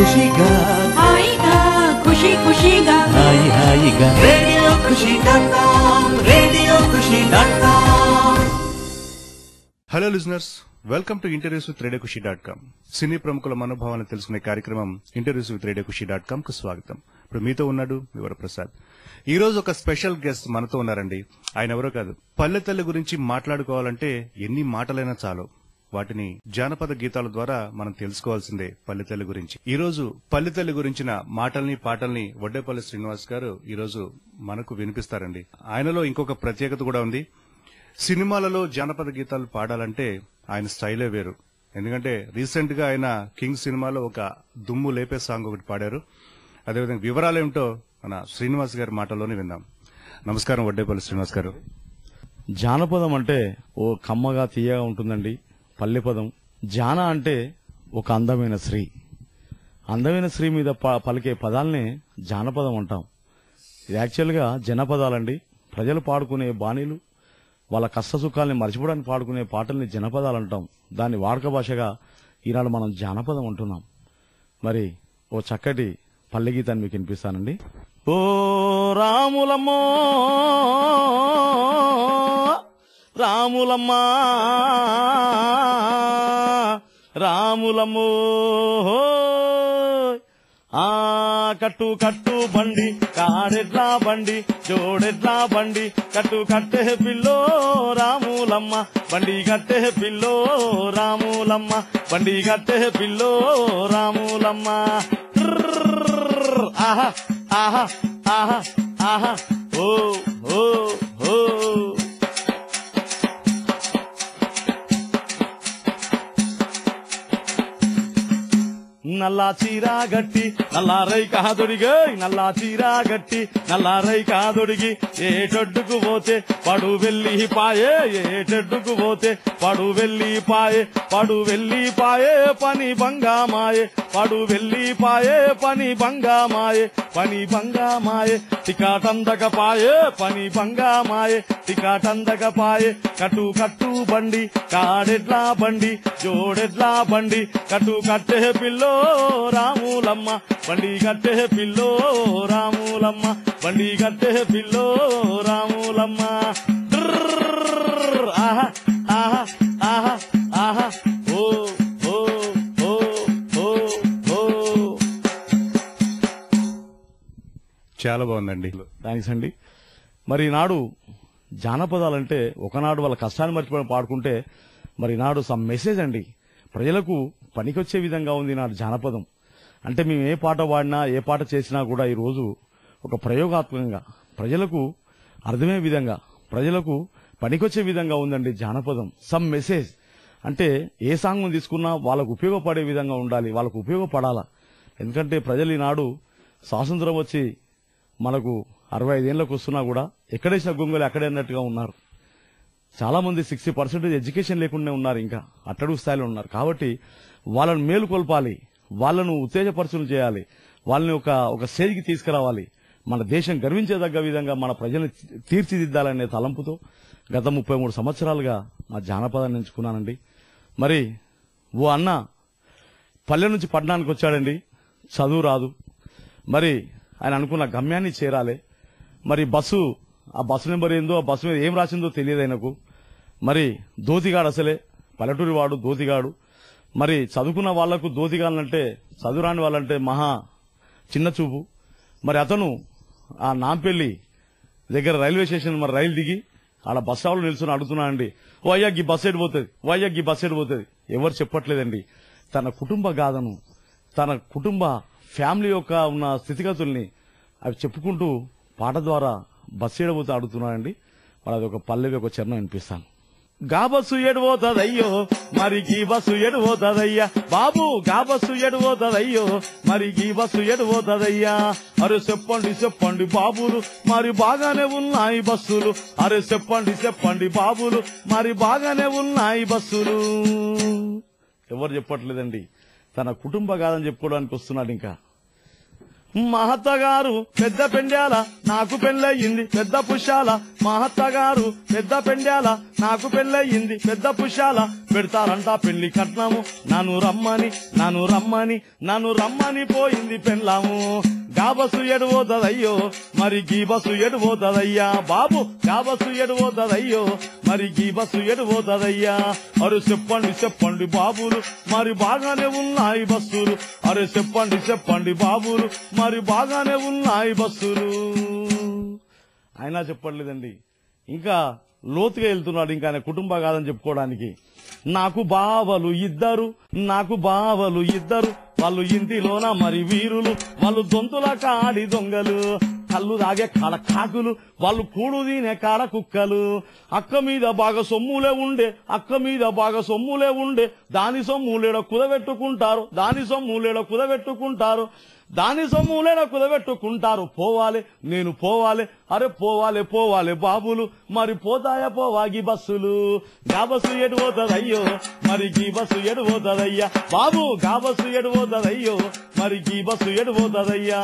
ఖుషిగా hello listeners welcome to interviews with radio Khushi dot com సినీ ప్రముఖుల మనోభావాలను తెలుసుకునే కార్యక్రమం interviews with radio Khushi dot com కు స్వాగతం ఇప్పుడు మీతో ఉన్నాడు వివరప్రసాద్ ఈ రోజు ఒక స్పెషల్ గెస్ట్ మనతో ఉన్నారండి ఆయన ఎవరో కాదు పల్లె తల్లి గురించి మాట్లాడుకోవాలంటే ఎన్ని మాటలైనా చాలు వాటిని జానపద గీతాల ద్వారా మనం తెలుసుకోవాల్సిందే పల్లెతల్లి గురించి ఈ రోజు పల్లెతల్లి గురించిన మాటల్ని పాటల్ని వడ్డేపల్లి శ్రీనివాస్ గారు ఈ రోజు మనకు వినిపిస్తారండి ఆయనలో ఇంకొక ప్రత్యేకత కూడా ఉంది సినిమాలలో జానపద గీతాలు పాడాలంటే ఆయన స్టైలే వేరు ఎందుకంటే రీసెంట్ గా ఆయన కింగ్ సినిమాలో ఒక దుమ్ము లేపే సాంగ్ ఒకటి పాడారు అదేవిధంగా వివరాలేమిటో మన శ్రీనివాస్ గారి మాటలోనే విందాం నమస్కారం వడ్డేపల్లి శ్రీనివాస్ గారు జానపదం అంటే ఓ కమ్మగా తీయగా ఉంటుందండి పల్లెపదం జాన అంటే ఒక అందమైన స్త్రీ అందమైన స్త్రీ మీద పలికే పదాలనే జానపదం అంటాం ఇది యాక్చువల్గా జనపదాలండి ప్రజలు పాడుకునే బాణీలు వాళ్ళ కష్ట సుఖాలని మర్చిపోవడానికి పాడుకునే పాటల్ని జనపదాలు అంటాం దాన్ని వాడక భాషగా ఈనాడు మనం జానపదం అంటున్నాం మరి ఓ చక్కటి పల్లె గీతాన్ని మీకు వినిపిస్తానండి ఓ రాములమ్మో రాములమ్మా రాములమ్మో ఆ కట్టు కట్టు బండి కాడెట్లా బండి జోడెట్లా బండి కట్టు కట్టే పిల్లో రాములమ్మ బండి కట్టే పిల్లో రాములమ్మ బండి కట్టే పిల్లో రాములమ్మ ఆహా ఆహా ఆహా ఆహా ఓ ఓ ఓ నల్లా చీరా గట్టి నల్లారై కాదొడిగై నల్లా చీరా గట్టి నల్లారై కాదొడిగి ఏటడ్డుకు పోతే పడు వెళ్ళి పాయే ఏటడ్డుకు పోతే పడు వెళ్ళి పాయే పడు వెళ్ళి పాయే పని బంగామాయే పడు వెళ్ళి పాయే పని బంగామాయే పని బంగామాయే తికాటందక పాయే పని బంగామాయే తికాటందక పాయే కటు కట్టు బండి కాడెడ్లా బండి జోడెడ్లా బండి కటు కట్టే పిల్లో రాములమ్మ బండి గట్టే పిల్లో రాములమ్మ బండి గట్టే పిల్లో రాములమ్మ ఆహా ఆహా ఆహా ఆహా ఓ ఓ ఓ ఓ ఓ చాలా బాగుందండి థ్యాంక్స్ అండి మరి నాడు జానపదాలంటే ఒకనాడు వాళ్ళ కష్టాన్ని మర్చిపోయి పాడుకుంటే మరి నాడు సమ్ మెసేజ్ అండి ప్రజలకు పనికొచ్చే విధంగా ఉంది నా జానపదం అంటే మేము ఏ పాట పాడినా ఏ పాట చేసినా కూడా ఈరోజు ఒక ప్రయోగాత్మకంగా ప్రజలకు అర్థమయ్యే విధంగా ప్రజలకు పనికొచ్చే విధంగా ఉందండి జానపదం సమ్ మెసేజ్ అంటే ఏ సాంగ్ తీసుకున్నా వాళ్ళకు ఉపయోగపడే విధంగా ఉండాలి వాళ్ళకు ఉపయోగపడాలా ఎందుకంటే ప్రజలు ఈనాడు స్వాతంత్రం వచ్చి మనకు అరవై ఐదేళ్లకు వస్తున్నా కూడా ఎక్కడేసిన గొంగులు అక్కడే అన్నట్టుగా ఉన్నారు చాలా మంది సిక్స్టీ పర్సెంటేజ్ ఎడ్యుకేషన్ లేకుండా ఉన్నారు ఇంకా అట్టడుగు స్థాయిలో ఉన్నారు కాబట్టి వాళ్ళను మేలుకొల్పాలి వాళ్ళను ఉత్తేజపరచులు చేయాలి వాళ్ళని ఒక ఒక స్టేజ్కి తీసుకురావాలి మన దేశం గర్వించేదగ్గ విధంగా మన ప్రజల్ని తీర్చిదిద్దాలనే తలంపుతో గత ముప్పై మూడు సంవత్సరాలుగా మా జానపదాన్ని ఎంచుకున్నానండి మరి ఓ అన్న పల్లె నుంచి పట్టణానికి వచ్చాడండి చదువు రాదు మరి ఆయన అనుకున్న గమ్యాన్ని చేరాలి మరి బస్సు ఆ బస్సు నెంబర్ ఏందో ఆ బస్సు మీద ఏం రాసిందో తెలియదు ఆయనకు మరి దోతిగాడు అసలే పల్లెటూరి వాడు దోతిగాడు మరి చదువుకున్న వాళ్లకు దోదిగాలంటే చదువురాని వాళ్ళంటే మహా చిన్న చూపు మరి అతను ఆ నాంపెల్లి దగ్గర రైల్వే స్టేషన్ మరి రైలు దిగి ఆడ బస్ స్టాప్లో నిల్చుని అడుగుతున్నానండి ఓ అయ్యా గీ బస్ ఎడిపోతుంది ఓ అయ్యా గీ బస్ ఎడిపోతుంది ఎవరు చెప్పట్లేదండి తన కుటుంబ గాథను తన కుటుంబ ఫ్యామిలీ యొక్క ఉన్న స్థితిగతుల్ని అవి చెప్పుకుంటూ పాట ద్వారా బస్ ఏడబోతూ అడుగుతున్నానండి మరి అది ఒక పల్లెవి ఒక చరణం వినిపిస్తాను గా బస్సు ఎడిపోతుందయ్యో మరి గీ బస్సు ఎడిపోతుందయ్యా బాబు గా బస్సు ఎడిపోతుందయ్యో మరి గీ బస్సు ఎడిపోతుందయ్యా అరే చెప్పండి చెప్పండి బాబులు మరి బాగానే ఉన్నాయి బస్సులు అరే చెప్పండి చెప్పండి బాబులు మరి బాగానే ఉన్నాయి బస్సులు ఎవరు చెప్పట్లేదండి తన కుటుంబ కాదని చెప్పుకోవడానికి వస్తున్నాడు ఇంకా మహత్త గారు పెద్ద పెండ్యాల నాకు పెళ్ళయింది పెద్ద పుష్యాల మహత్త గారు పెద్ద పెండ్యాల నాకు పెళ్ళయింది పెద్ద పుష్యాల పెడతారంట పెళ్లి కట్నము నన్ను రమ్మని నన్ను రమ్మని నన్ను రమ్మని పోయింది పెళ్ళాము గాబసు బస్సు దదయ్యో మరి గీ బస్సు దదయ్యా బాబు గాబసు బస్సు దదయ్యో మరి గీ బస్సు దదయ్యా అరే చెప్పండి చెప్పండి బాబులు మరి బాగానే ఉన్నాయి బస్సులు అరే చెప్పండి చెప్పండి బాబులు మరి బాగానే ఉన్నాయి బస్సులు అయినా చెప్పట్లేదండి ఇంకా లోతుగా వెళ్తున్నాడు ఇంకా ఆయన కుటుంబ కాదని చెప్పుకోవడానికి నాకు బావలు ఇద్దరు నాకు బావలు ఇద్దరు వాళ్ళు ఇంటిలోన మరి వీరులు వాళ్ళు దొంతుల కాడి దొంగలు కళ్ళు తాగే కాడ కాకులు వాళ్ళు కూడు తినే కాడ కుక్కలు అక్క మీద బాగా సొమ్ములే ఉండే అక్క మీద బాగా సొమ్ములే ఉండే దాని సొమ్ములేడ కుదబెట్టుకుంటారు దాని సొమ్ములేడ కుదబెట్టుకుంటారు దాని సొమ్ములే నాకు కుదబెట్టుకుంటారు పోవాలి నేను పోవాలి అరే పోవాలి పోవాలి బాబులు మరి పోతాయా పోవాగి బస్సులు గాబస్సు ఎటు పోతుందయ్యో మరి గీ బస్సు ఎటు పోతుందయ్యా బాబు గాబస్సు ఎటు పోతుందయ్యో మరి గీ బస్సు ఎటు పోతుందయ్యా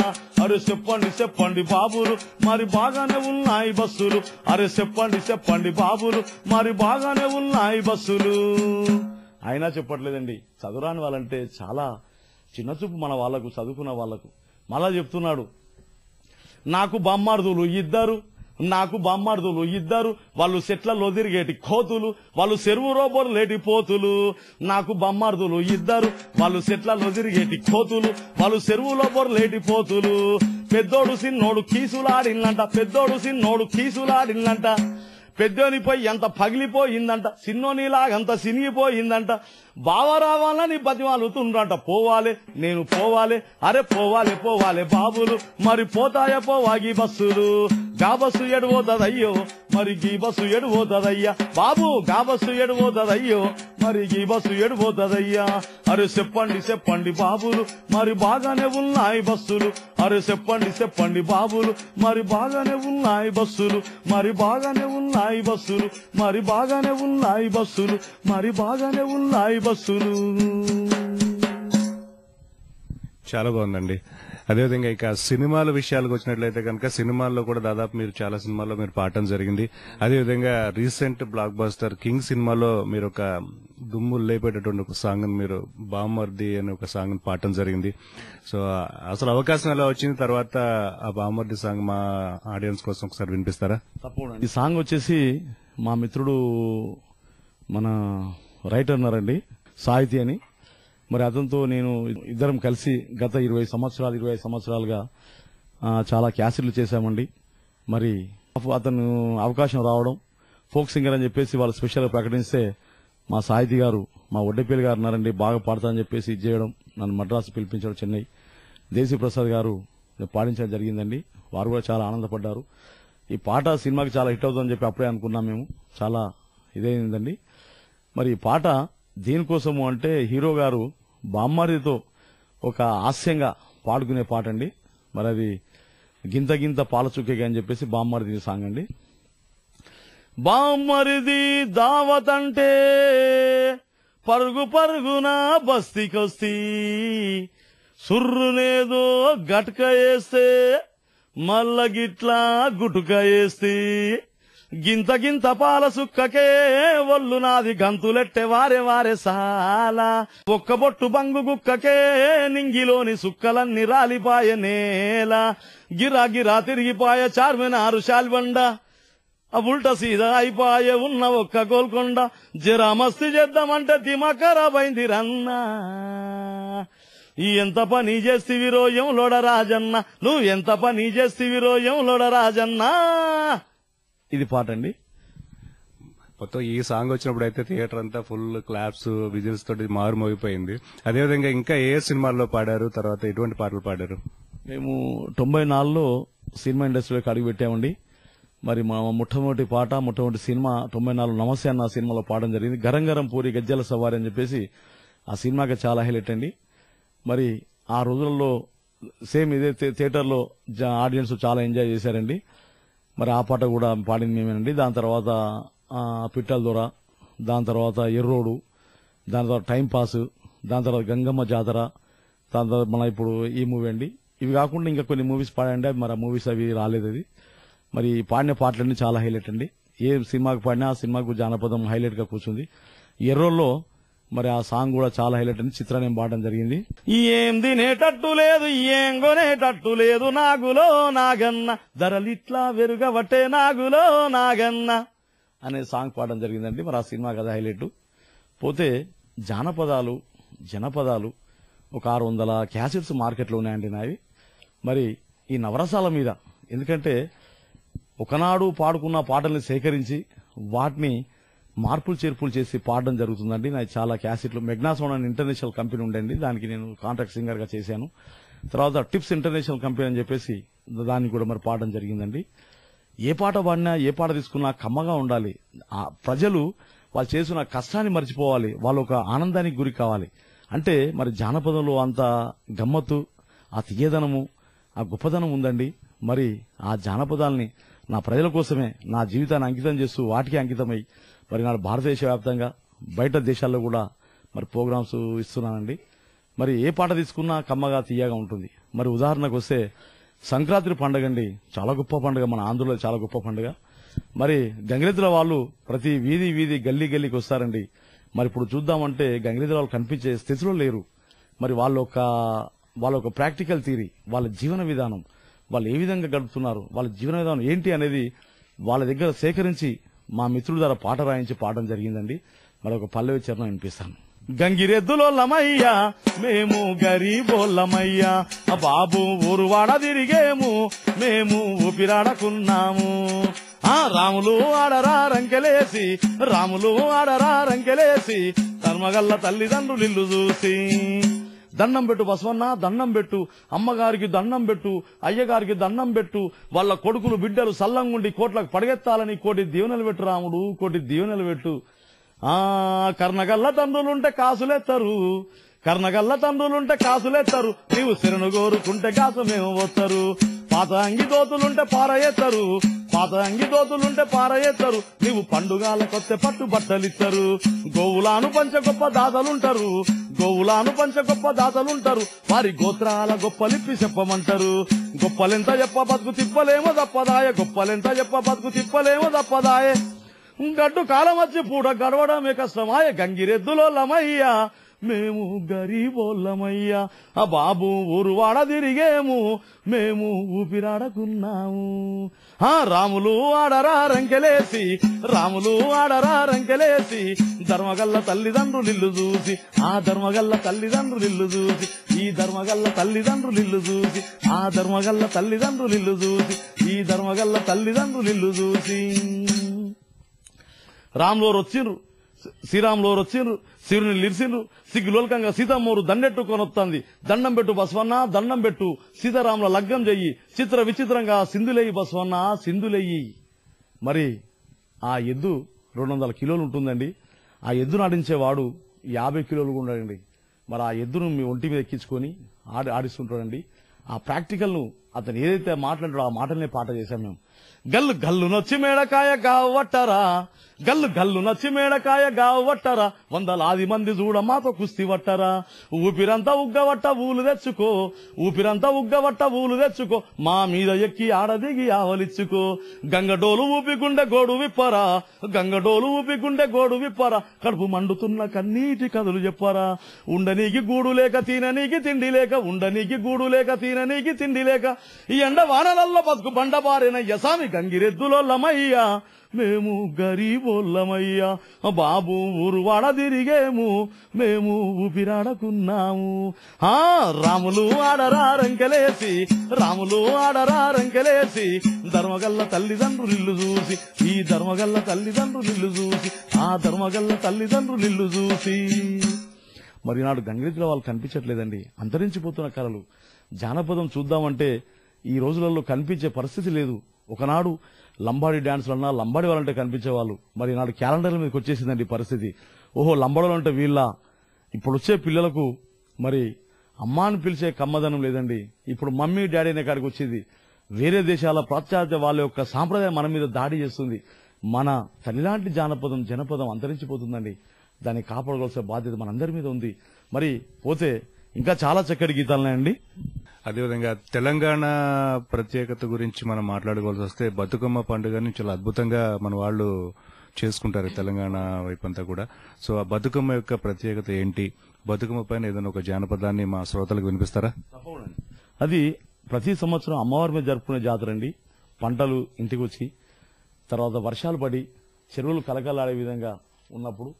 అరే చెప్పండి చెప్పండి బాబులు మరి బాగానే ఉన్నాయి బస్సులు అరే చెప్పండి చెప్పండి బాబులు మరి బాగానే ఉన్నాయి బస్సులు అయినా చెప్పట్లేదండి చదువురాని వాళ్ళంటే చాలా చిన్నచూపు మన వాళ్లకు చదువుకున్న వాళ్లకు మళ్ళా చెప్తున్నాడు నాకు బామ్మార్దులు ఇద్దరు నాకు బామ్మార్దులు ఇద్దరు వాళ్ళు సెట్లలో తిరిగేటి కోతులు వాళ్ళు చెరువు రోబోలు లేటి పోతులు నాకు బామ్మార్దులు ఇద్దరు వాళ్ళు సెట్లలో తిరిగేటి కోతులు వాళ్ళు చెరువులో బొర్రు లేటి పోతులు పెద్దోడు సిన్నోడు కీసులాడిల్లంట పెద్దోడు సిన్నోడు కీసులాడిల్లంట పెద్దోనిపోయి ఎంత పగిలిపోయిందంట సిన్నోనిలాగంత సినిగిపోయిందంట బావ రావాలా నీ బతిమాలుతుండ్రంట పోవాలి నేను పోవాలి అరే పోవాలి పోవాలి బాబులు మరి పోతాయ వాగి బస్సులు గా బస్సు ఎడబోతుందయ్యో మరి గీ బస్సు ఎడిపోతుందయ్యా బాబు గా బస్సు ఎడిపోతుందయ్యో మరి గీ బస్సు ఎడిపోతుందయ్యా అరే చెప్పండి చెప్పండి బాబులు మరి బాగానే ఉన్నాయి బస్సులు అరే చెప్పండి చెప్పండి బాబులు మరి బాగానే ఉన్నాయి బస్సులు మరి బాగానే ఉన్నాయి బస్సులు మరి బాగానే ఉన్నాయి బస్సులు మరి బాగానే ఉన్నాయి బస్సులు చాలా బాగుందండి అదేవిధంగా ఇక సినిమాల విషయాలకు వచ్చినట్లయితే కనుక సినిమాల్లో కూడా దాదాపు మీరు చాలా సినిమాల్లో మీరు పాడటం జరిగింది అదేవిధంగా రీసెంట్ బ్లాక్ బాస్టర్ కింగ్ సినిమాలో మీరు ఒక దుమ్ము లేపేటటువంటి ఒక సాంగ్ మీరు బామర్ది అనే ఒక సాంగ్ పాడటం జరిగింది సో అసలు అవకాశం ఎలా వచ్చింది తర్వాత ఆ బామర్ది సాంగ్ మా ఆడియన్స్ కోసం ఒకసారి వినిపిస్తారా తప్పకుండా ఈ సాంగ్ వచ్చేసి మా మిత్రుడు మన రైటర్ ఉన్నారండి సాహితీ అని మరి అతనితో నేను ఇద్దరం కలిసి గత ఇరవై సంవత్సరాలు ఇరవై సంవత్సరాలుగా చాలా క్యాసెట్లు చేశామండి మరి అతను అవకాశం రావడం ఫోక్ సింగర్ అని చెప్పేసి వాళ్ళు స్పెషల్గా ప్రకటిస్తే మా సాహితీ గారు మా ఒడ్డపల్లి గారు ఉన్నారండి బాగా పాడతా అని చెప్పేసి ఇది చేయడం నన్ను మద్రాసు పిలిపించడం చెన్నై దేశీ ప్రసాద్ గారు పాడించడం జరిగిందండి వారు కూడా చాలా ఆనందపడ్డారు ఈ పాట సినిమాకి చాలా హిట్ అవుతుందని చెప్పి అప్పుడే అనుకున్నాం మేము చాలా ఇదైందండి మరి ఈ పాట దీనికోసము అంటే హీరో గారు బామ్మారితో ఒక హాస్యంగా పాడుకునే పాట అండి మరి అది గింత గింత పాలచుక్కేగా అని చెప్పేసి బామ్మారిది సాంగ్ అండి బామ్మరిది దావతంటే పరుగు పరుగున బస్తీకొస్తీ సుర్రునేదో గట్క వేస్తే మల్ల గిట్లా గుటుక వేస్తే గింత గింత పాల సుక్కకే ఒళ్ళు నాది గంతులెట్టె వారే వారే సాలా ఒక్క బొట్టు బంగు గుక్కకే నింగిలోని సుక్కలన్నీ రాలిపాయ నేల గిరా గిరా తిరిగిపాయ చార్మినారు శాల్బండ ఉల్ట సీద అయిపాయ ఉన్న ఒక్క గోల్కొండ జరా మస్తి చేద్దామంటే తిమకరాబైంది రన్నా ఈ ఎంత పని చేస్తివి రోయం లోడ రాజన్న నువ్వు ఎంత పని చేస్తివి రోయం లోడ రాజన్నా ఇది పాట అండి మొత్తం ఈ సాంగ్ వచ్చినప్పుడు అయితే థియేటర్ అంతా ఫుల్ క్లాప్స్ విజిల్స్ తోటి మారుమోగిపోయింది అదేవిధంగా ఇంకా ఏ సినిమాల్లో పాడారు తర్వాత ఎటువంటి పాటలు పాడారు మేము తొంభై నాలుగులో సినిమా ఇండస్ట్రీలోకి అడుగు పెట్టామండి మరి మా మొట్టమొదటి పాట మొట్టమొదటి సినిమా తొంభై నాలుగు నమస్తే అన్న సినిమాలో పాడడం జరిగింది గరం గరం పూరి గజ్జల సవారి అని చెప్పేసి ఆ సినిమాకి చాలా హైలైట్ అండి మరి ఆ రోజుల్లో సేమ్ ఇదే థియేటర్లో ఆడియన్స్ చాలా ఎంజాయ్ చేశారండి మరి ఆ పాట కూడా పాడింది మేమేనండి దాని తర్వాత పిట్టల దొర దాని తర్వాత ఎర్రోడు దాని తర్వాత టైం పాస్ దాని తర్వాత గంగమ్మ జాతర దాని తర్వాత మన ఇప్పుడు ఈ మూవీ అండి ఇవి కాకుండా ఇంకా కొన్ని మూవీస్ పాడండి మరి ఆ మూవీస్ అవి రాలేదు అది మరి పాడిన పాటలన్నీ చాలా హైలైట్ అండి ఏ సినిమాకి పాడినా ఆ సినిమాకు జానపదం హైలైట్గా కూర్చుంది ఎర్రోల్లో మరి ఆ సాంగ్ కూడా చాలా హైలైట్ అని చిత్ర నేను పాడడం జరిగింది ఏం తినేటట్టు లేదు ఏం కొనేటట్టు లేదు నాగులో నాగన్న ధరలు ఇట్లా వెరుగవటే నాగులో నాగన్న అనే సాంగ్ పాడడం జరిగిందండి మరి ఆ సినిమా కదా హైలైట్ పోతే జానపదాలు జనపదాలు ఒక ఆరు వందల క్యాసెట్స్ మార్కెట్లో ఉన్నాయండి నావి మరి ఈ నవరసాల మీద ఎందుకంటే ఒకనాడు పాడుకున్న పాటల్ని సేకరించి వాటిని మార్పులు చేర్పులు చేసి పాడడం జరుగుతుందండి నాకు చాలా క్యాసెట్లు మెగ్నాసోన్ అని ఇంటర్నేషనల్ కంపెనీ ఉండండి దానికి నేను కాంట్రాక్ట్ సింగర్ గా చేశాను తర్వాత టిప్స్ ఇంటర్నేషనల్ కంపెనీ అని చెప్పేసి దాన్ని కూడా మరి పాడడం జరిగిందండి ఏ పాట పాడినా ఏ పాట తీసుకున్నా కమ్మగా ఉండాలి ఆ ప్రజలు వాళ్ళు చేసిన కష్టాన్ని మర్చిపోవాలి వాళ్ళు ఒక ఆనందానికి గురి కావాలి అంటే మరి జానపదంలో అంత గమ్మత్తు ఆ తీయదనము ఆ గొప్పదనం ఉందండి మరి ఆ జానపదాల్ని నా ప్రజల కోసమే నా జీవితాన్ని అంకితం చేస్తూ వాటికి అంకితమై మరి నాడు భారతదేశ వ్యాప్తంగా బయట దేశాల్లో కూడా మరి ప్రోగ్రామ్స్ ఇస్తున్నానండి మరి ఏ పాట తీసుకున్నా కమ్మగా తీయగా ఉంటుంది మరి ఉదాహరణకు వస్తే సంక్రాంతి పండుగ అండి చాలా గొప్ప పండుగ మన ఆంధ్రలో చాలా గొప్ప పండుగ మరి గంగిరెద్దుల వాళ్ళు ప్రతి వీధి వీధి గల్లీ గల్లీకి వస్తారండి మరి ఇప్పుడు చూద్దామంటే గంగిరెద్దుల వాళ్ళు కనిపించే స్థితిలో లేరు మరి వాళ్ళ ఒక వాళ్ళ ఒక ప్రాక్టికల్ థీరీ వాళ్ళ జీవన విధానం వాళ్ళు ఏ విధంగా గడుపుతున్నారు వాళ్ళ జీవన విధానం ఏంటి అనేది వాళ్ళ దగ్గర సేకరించి మా మిత్రుడు ద్వారా పాట రాయించి పాడడం జరిగిందండి మరొక పల్లవి చరణం వినిపిస్తాను గంగిరెద్దులోల్లమయ్యా మేము గరీబోల్లమయ్యా ఆ బాబు ఊరువాడ తిరిగేము మేము ఊపిరాడకున్నాము ఆ రాములు ఆడరా రంకెలేసి రాములు ఆడరా రంకెలేసి ధర్మగల్ల తల్లిదండ్రులు ఇల్లు చూసి దండం పెట్టు బసవన్న దండం పెట్టు అమ్మగారికి దండం పెట్టు అయ్యగారికి దండం పెట్టు వాళ్ళ కొడుకులు బిడ్డలు సల్లంగుండి కోట్లకు పడగెత్తాలని కోటి దీవెనలు పెట్టు రాముడు కోటి దీవెనలు పెట్టు ఆ కర్ణగల్ల తండ్రులుంటే కాసులేస్తారు కర్ణగల్ల తండ్రులుంటే కాసులేస్తారు నీవు శరణు గోరుకుంటే కాసు మేము వస్తారు పాత అంగి దోతులుంటే పారయేస్తారు పాత అంగి దోతులుంటే పారయేస్తారు నీవు పండుగాల కొత్త పట్టు బట్టలిస్తారు గోవులాను పంచ గొప్ప దాతలుంటారు గోవులాను పంచ గొప్ప దాతలుంటారు వారి గోత్రాల గొప్పలిప్పి చెప్పమంటారు గొప్పలెంత చెప్ప బతుకు తిప్పలేమో తప్పదాయ గొప్పలెంత చెప్ప బతుకు తిప్పలేమో తప్పదాయ గడ్డు కాలం వచ్చి పూట గడవడమే కష్టమాయ గంగిరెద్దులో లమయ్యా మేము గరీబోళ్ళమయ్యా ఆ బాబు ఊరువాడ తిరిగేము మేము ఊపిరాడకున్నాము ఆ రాములు ఆడరా రంకెలేసి రాములు ఆడరా రంకెలేసి ధర్మగల్ల తల్లిదండ్రులు ఇల్లు చూసి ఆ ధర్మగల్ల తల్లిదండ్రులు ఇల్లు చూసి ఈ ధర్మగల్ల తల్లిదండ్రులు ఇల్లు చూసి ఆ ధర్మగల్ల తల్లిదండ్రులు ఇల్లు చూసి ఈ ధర్మగల్ల తల్లిదండ్రులు ఇల్లు చూసి రాములు వచ్చిండ్రు శ్రీరాములవారు వచ్చిండ్రు శివుని లిరిసిండ్రు సిగ్గులోలకంగా సీతమ్మూరు దండెట్టు కొనొత్తంది దండం పెట్టు బస్వన్న దండం పెట్టు సీతారాముల లగ్గం చెయ్యి చిత్ర విచిత్రంగా సింధులేయి బస్వన్న సింధులేయి మరి ఆ ఎద్దు రెండు వందల కిలోలు ఉంటుందండి ఆ ఎద్దును ఆడించేవాడు యాభై కిలోలు ఉండడండి మరి ఆ ఎద్దును మీ ఒంటి మీద ఎక్కించుకొని ఆడి ఆడిస్తుంటాడండి ఆ ప్రాక్టికల్ను అతను ఏదైతే మాట్లాడాడో ఆ మాటల్ని పాట చేశాం మేము గల్లు గల్లు నొచ్చి మేడకాయ గావట్టరా గల్లు గల్లు నచ్చి మేడకాయ గావట్టరా వందలాది మంది చూడ మాతో కుస్తీ వట్టరా ఊపిరంతా ఉగ్గవట్ట ఊలు తెచ్చుకో ఊపిరంతా ఉగ్గవట్ట ఊలు తెచ్చుకో మా మీద ఎక్కి ఆడదిగి ఆవలిచ్చుకో గంగడోలు ఊపిగుండె గోడు విప్పరా గంగడోలు ఊపికుండె గోడు విప్పరా కడుపు మండుతున్న కన్నీటి కథలు చెప్పరా ఉండనీకి గూడు లేక తిననీకి తిండి లేక ఉండనీకి గూడు లేక తిననీకి తిండి లేక ఈ ఎండ వానలల్లో బతుకు బండబారిన యసామి గంగిరెద్దులోల్లమయ్యా మేము గరీబోళ్ళమయ్యా బాబు ఊరువాడ తిరిగేము మేము ఊపిరాడకున్నాము ఆ రాములు ఆడరా రంకెలేసి రాములు ఆడరా రంకెలేసి ధర్మగల్ల తల్లిదండ్రులిల్లు చూసి ఈ ధర్మగల్ల తల్లిదండ్రులిల్లు చూసి ఆ ధర్మగల్ల తల్లిదండ్రులిల్లు చూసి మరి నాడు గంగిరెద్దుల వాళ్ళు కనిపించట్లేదండి అంతరించిపోతున్న కళలు జానపదం చూద్దామంటే ఈ రోజులలో కనిపించే పరిస్థితి లేదు ఒకనాడు లంబాడి అన్నా లంబాడి వాళ్ళంటే కనిపించేవాళ్ళు మరి నాడు క్యాలెండర్ల మీదకి వచ్చేసిందండి పరిస్థితి ఓహో లంబాడోలు అంటే వీళ్ళ ఇప్పుడు వచ్చే పిల్లలకు మరి అమ్మాని అని పిలిచే కమ్మదనం లేదండి ఇప్పుడు మమ్మీ డాడీ అనే కాడికి వచ్చింది వేరే దేశాల పాశ్చాత్య వాళ్ళ యొక్క సాంప్రదాయం మన మీద దాడి చేస్తుంది మన తల్లిలాంటి జానపదం జనపదం అంతరించిపోతుందండి దాన్ని కాపాడుకోవాల్సిన బాధ్యత మనందరి మీద ఉంది మరి పోతే ఇంకా చాలా చక్కటి గీతాలనే అండి అదేవిధంగా తెలంగాణ ప్రత్యేకత గురించి మనం మాట్లాడుకోవాల్సి వస్తే బతుకమ్మ పండుగని చాలా అద్భుతంగా మన వాళ్ళు చేసుకుంటారు తెలంగాణ వైపంతా కూడా సో ఆ బతుకమ్మ యొక్క ప్రత్యేకత ఏంటి బతుకమ్మ పైన ఏదైనా ఒక జానపదాన్ని మా శ్రోతలకు వినిపిస్తారా అది ప్రతి సంవత్సరం అమ్మవారి మీద జరుపుకునే జాతర అండి పంటలు ఇంటికి వచ్చి తర్వాత వర్షాలు పడి చెరువులు కలకలాడే విధంగా ఉన్నప్పుడు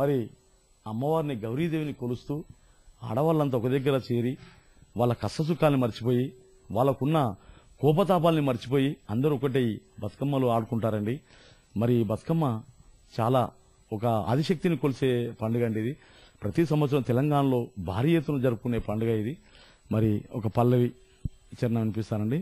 మరి అమ్మవారిని గౌరీదేవిని కొలుస్తూ ఆడవాళ్ళంతా ఒక దగ్గర చేరి వాళ్ళ కష్టసుఖాన్ని మర్చిపోయి వాళ్ళకున్న కోపతాపాలని మర్చిపోయి అందరూ ఒకటే బతుకమ్మలు ఆడుకుంటారండి మరి బతుకమ్మ చాలా ఒక ఆదిశక్తిని కొలిసే పండుగ అండి ఇది ప్రతి సంవత్సరం తెలంగాణలో భారీ ఎత్తున జరుపుకునే పండుగ ఇది మరి ఒక పల్లవి చిన్న అనిపిస్తానండి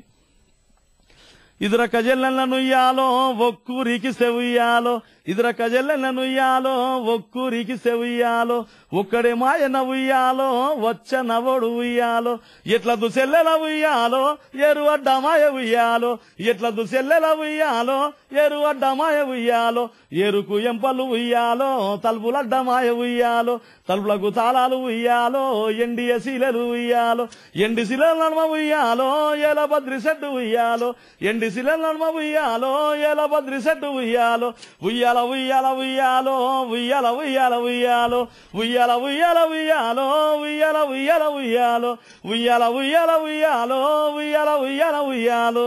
ఇదొక జల్లలను ఇయ్యాలో ఒక్కూరికి సెవుయ్యాలో ಇದರ కజల్ల ನನುಯ್ಯಾಲೋ ಒಕ್ಕೂರಿಗೆ ಸೆವುಯ್ಯಾಲೋ ఒక్కడే మాయ నవ్వుయ్యాలో వచ్చ నవడు ఉయ్యాలో ఎట్ల దుసెల్లెల ఉయ్యాలో ఎరు అడ్డమాయ ఉయ్యాలో ఎట్ల దుసెల్లెల ఉయ్యాలో ఎరు అడ్డమాయ ఉయ్యాలో ఎరుకు ఎంపలు ఉయ్యాలో తలుపుల అడ్డమాయ ఉయ్యాలో తలుపులకు తాళాలు ఉయ్యాలో ఎండి శిలలు ఉయ్యాలో ఎండి శిల నడమ ఉయ్యాలో ఎల బద్రి సెడ్డు ఉయ్యాలో ఎండి శిల నడమ ఉయ్యాలో ఎల బద్రి సెడ్డు ఉయ్యాలో ఉయ్యాలో ఉయ్యాల ఉయ్యాల ఉయ్యాలో ఉయ్యాల ఉయ్యాల ఉయ్యాలో ఉయ్యాల ఉయ్యాల ఉయ్యాలో ఉయ్యాల ఉయ్యాల ఉయ్యాలో ఉయ్యాల ఉయ్యాల ఉయ్యాలో ఉయ్యాల ఉయ్యాల ఉయ్యాలో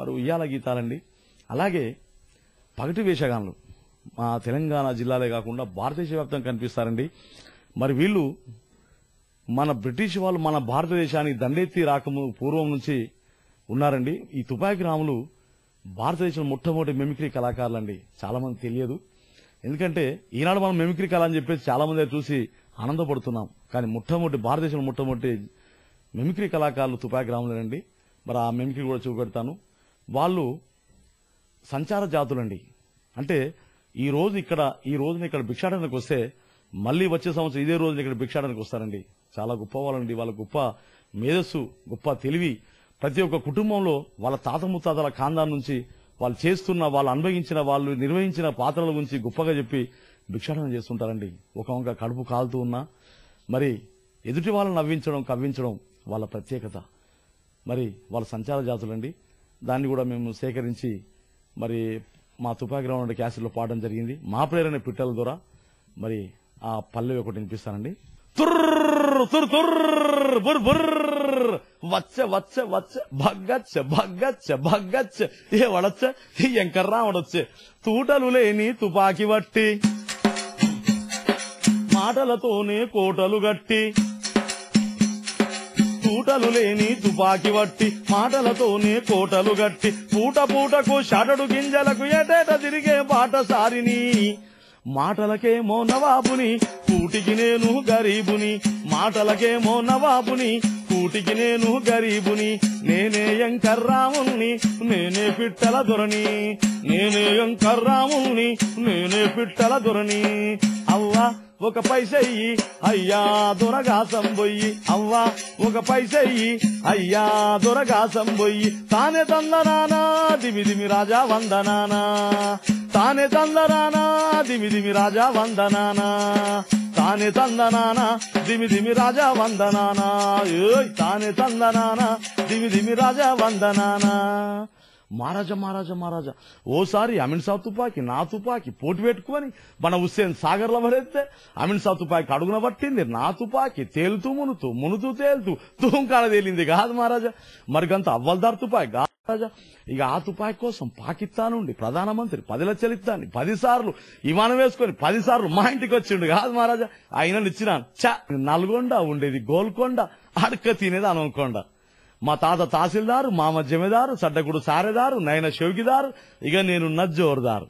మరి ఉయ్యాల గీతాలండి అలాగే పగటి వేషగాన్లు మా తెలంగాణ జిల్లాలే కాకుండా భారతదేశ వ్యాప్తంగా కనిపిస్తారండి మరి వీళ్ళు మన బ్రిటిష్ వాళ్ళు మన భారతదేశానికి దండెత్తి రాకము పూర్వం నుంచి ఉన్నారండి ఈ తుపాకి రాములు భారతదేశంలో మొట్టమొదటి మెమిక్రీ కళాకారులు అండి చాలా మంది తెలియదు ఎందుకంటే ఈనాడు మనం మెమిక్రీ కళ అని చెప్పేసి చాలా మంది చూసి ఆనందపడుతున్నాం కానీ మొట్టమొదటి భారతదేశంలో మొట్టమొదటి మెమిక్రీ కళాకారులు తుపాకి రాములేనండి మరి ఆ మెమిక్రీ కూడా చూపెడతాను వాళ్ళు సంచార జాతులండి అంటే ఈ రోజు ఇక్కడ ఈ రోజున ఇక్కడ భిక్షాటనకు వస్తే మళ్ళీ వచ్చే సంవత్సరం ఇదే రోజున ఇక్కడ భిక్షాటనకు వస్తారండి చాలా గొప్ప వాళ్ళండి వాళ్ళ గొప్ప మేధస్సు గొప్ప తెలివి ప్రతి ఒక్క కుటుంబంలో వాళ్ళ తాత ముత్తాతల ఖాందాన్ నుంచి వాళ్ళు చేస్తున్న వాళ్ళు అనుభవించిన వాళ్ళు నిర్వహించిన పాత్రల గురించి గొప్పగా చెప్పి భిక్షాటనం చేస్తుంటారండి ఒక వంక కడుపు కాలుతూ ఉన్నా మరి ఎదుటి వాళ్ళని నవ్వించడం కవ్వించడం వాళ్ళ ప్రత్యేకత మరి వాళ్ళ సంచార జాతులండి దాన్ని కూడా మేము సేకరించి మరి మా తుపాకి రౌండ్ క్యాసెట్లో పాడడం జరిగింది మా ప్రేరణ పిట్టల ద్వారా మరి ఆ పల్లె ఒకటి వినిపిస్తానండి తుర్రు తుర్రు బుర్ బుర్ర వచ్చ వచ్చ వచ్చ భగ్గచ్చ భగ్గచ్చ భగ్గచ్చ ఏ వడచ్చ ఎంకర్రావడొచ్చే తూటలు లేని తుపాకి వట్టి మాటలతోనే కోటలు గట్టి పూటలు లేని తుపాకి వట్టి మాటలతోనే కోటలు గట్టి పూట పూటకు షడడు గింజలకు ఎటేట తిరిగే పాట సారిని మాటలకేమో నవాబుని కూటికి నేను గరీబుని మాటలకేమో నవాబుని సూటికి నేను గరీబుని నేనే ఎంకర్రాముణ్ణి నేనే పిట్టల దొరని నేనే ఎంకర్రాముణ్ణి నేనే పిట్టల దొరని అవ్వా ఒక పైసయ్యి అయ్యా దొరగాసం బొయ్యి అవ్వా ఒక పైసయ్యి అయ్యా దొరగాసం బొయ్యి తానే తందరానా దిమి దిమి రాజా వందనానా తానే తందరానా దిమి దిమి రాజా వందనానా తానే తందనానా దిమి దిమి రాజా వందనానా ఏయ్ తానే తందనానా దిమి దిమి రాజా వందనానా మహారాజా మహారాజా మహారాజా ఓసారి అమిన్ సాబ్ తుపాకి నా తుపాకి పోటీ పెట్టుకుని మన హుస్సేన్ సాగర్ లో వరెత్తే అమిన్ సాబ్ తుపాకి అడుగున పట్టింది నా తుపాకి తేలుతూ మునుతూ మునుతూ తేలుతూ తూంకాల తేలింది కాదు మహారాజా మరి మరికంత అవ్వల్దార్ తుపాకి రాజా ఇక ఆ తుపాయి కోసం పాకిస్తాన్ ఉండి ప్రధానమంత్రి పది లక్షలు ఇస్తాను పదిసార్లు విమానం వేసుకొని పదిసార్లు మా ఇంటికి వచ్చిండు కాదు మహారాజా ఆయన ఇచ్చిన నల్గొండ ఉండేది గోల్కొండ అడక తినేది అనుకోండ మా తాత తహసీల్దార్ మామ జమీదారు సడ్డగుడు సారేదారు నయన షౌకిదారు ఇక నేను జోరుదారు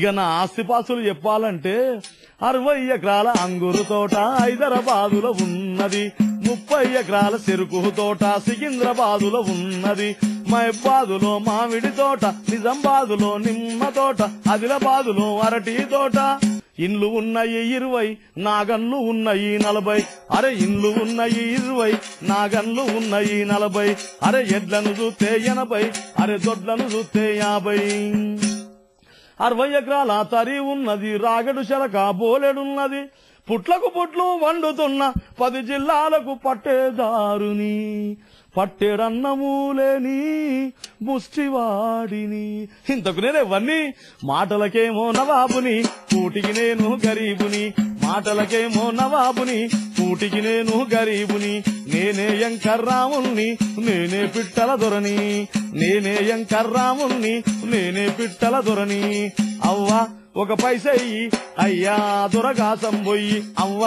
ఇక నా ఆస్తిపాస్తులు చెప్పాలంటే అరవై ఎకరాల అంగురు తోట హైదరాబాదులో ఉన్నది ముప్పై ఎకరాల చెరుకు తోట సికింద్రాబాదులో ఉన్నది మైబాదులో మామిడి తోట బాదులో నిమ్మ తోట ఆదిలాబాదులో అరటి తోట ఇండ్లు ఉన్నాయి ఇరవై నాగన్లు ఉన్నాయి నలభై అరే ఇండ్లు ఉన్నాయి ఇరవై నాగన్లు ఉన్నాయి నలభై అరే ఎడ్లను చూస్తే ఎనభై అరే దొడ్లను చూస్తే యాభై అరవై ఎకరాల తరి ఉన్నది రాగడు శలక బోలెడున్నది పుట్లకు పుట్లు వండుతున్న పది జిల్లాలకు పట్టేదారుని పట్టెడన్నమూలేని ముష్టివాడిని ఇంతకు నేనేవన్నీ మాటలకేమో నవాబుని కూటికి నేను గరీబుని మాటలకేమో నవాబుని కూటికి నేను గరీబుని నేనే రాముణ్ణి నేనే పిట్టల దొరని నేనే రాముణ్ణి నేనే పిట్టల దొరని అవ్వా ఒక పైసేయి అయ్యా దొరగా సంబోయి అవ్వ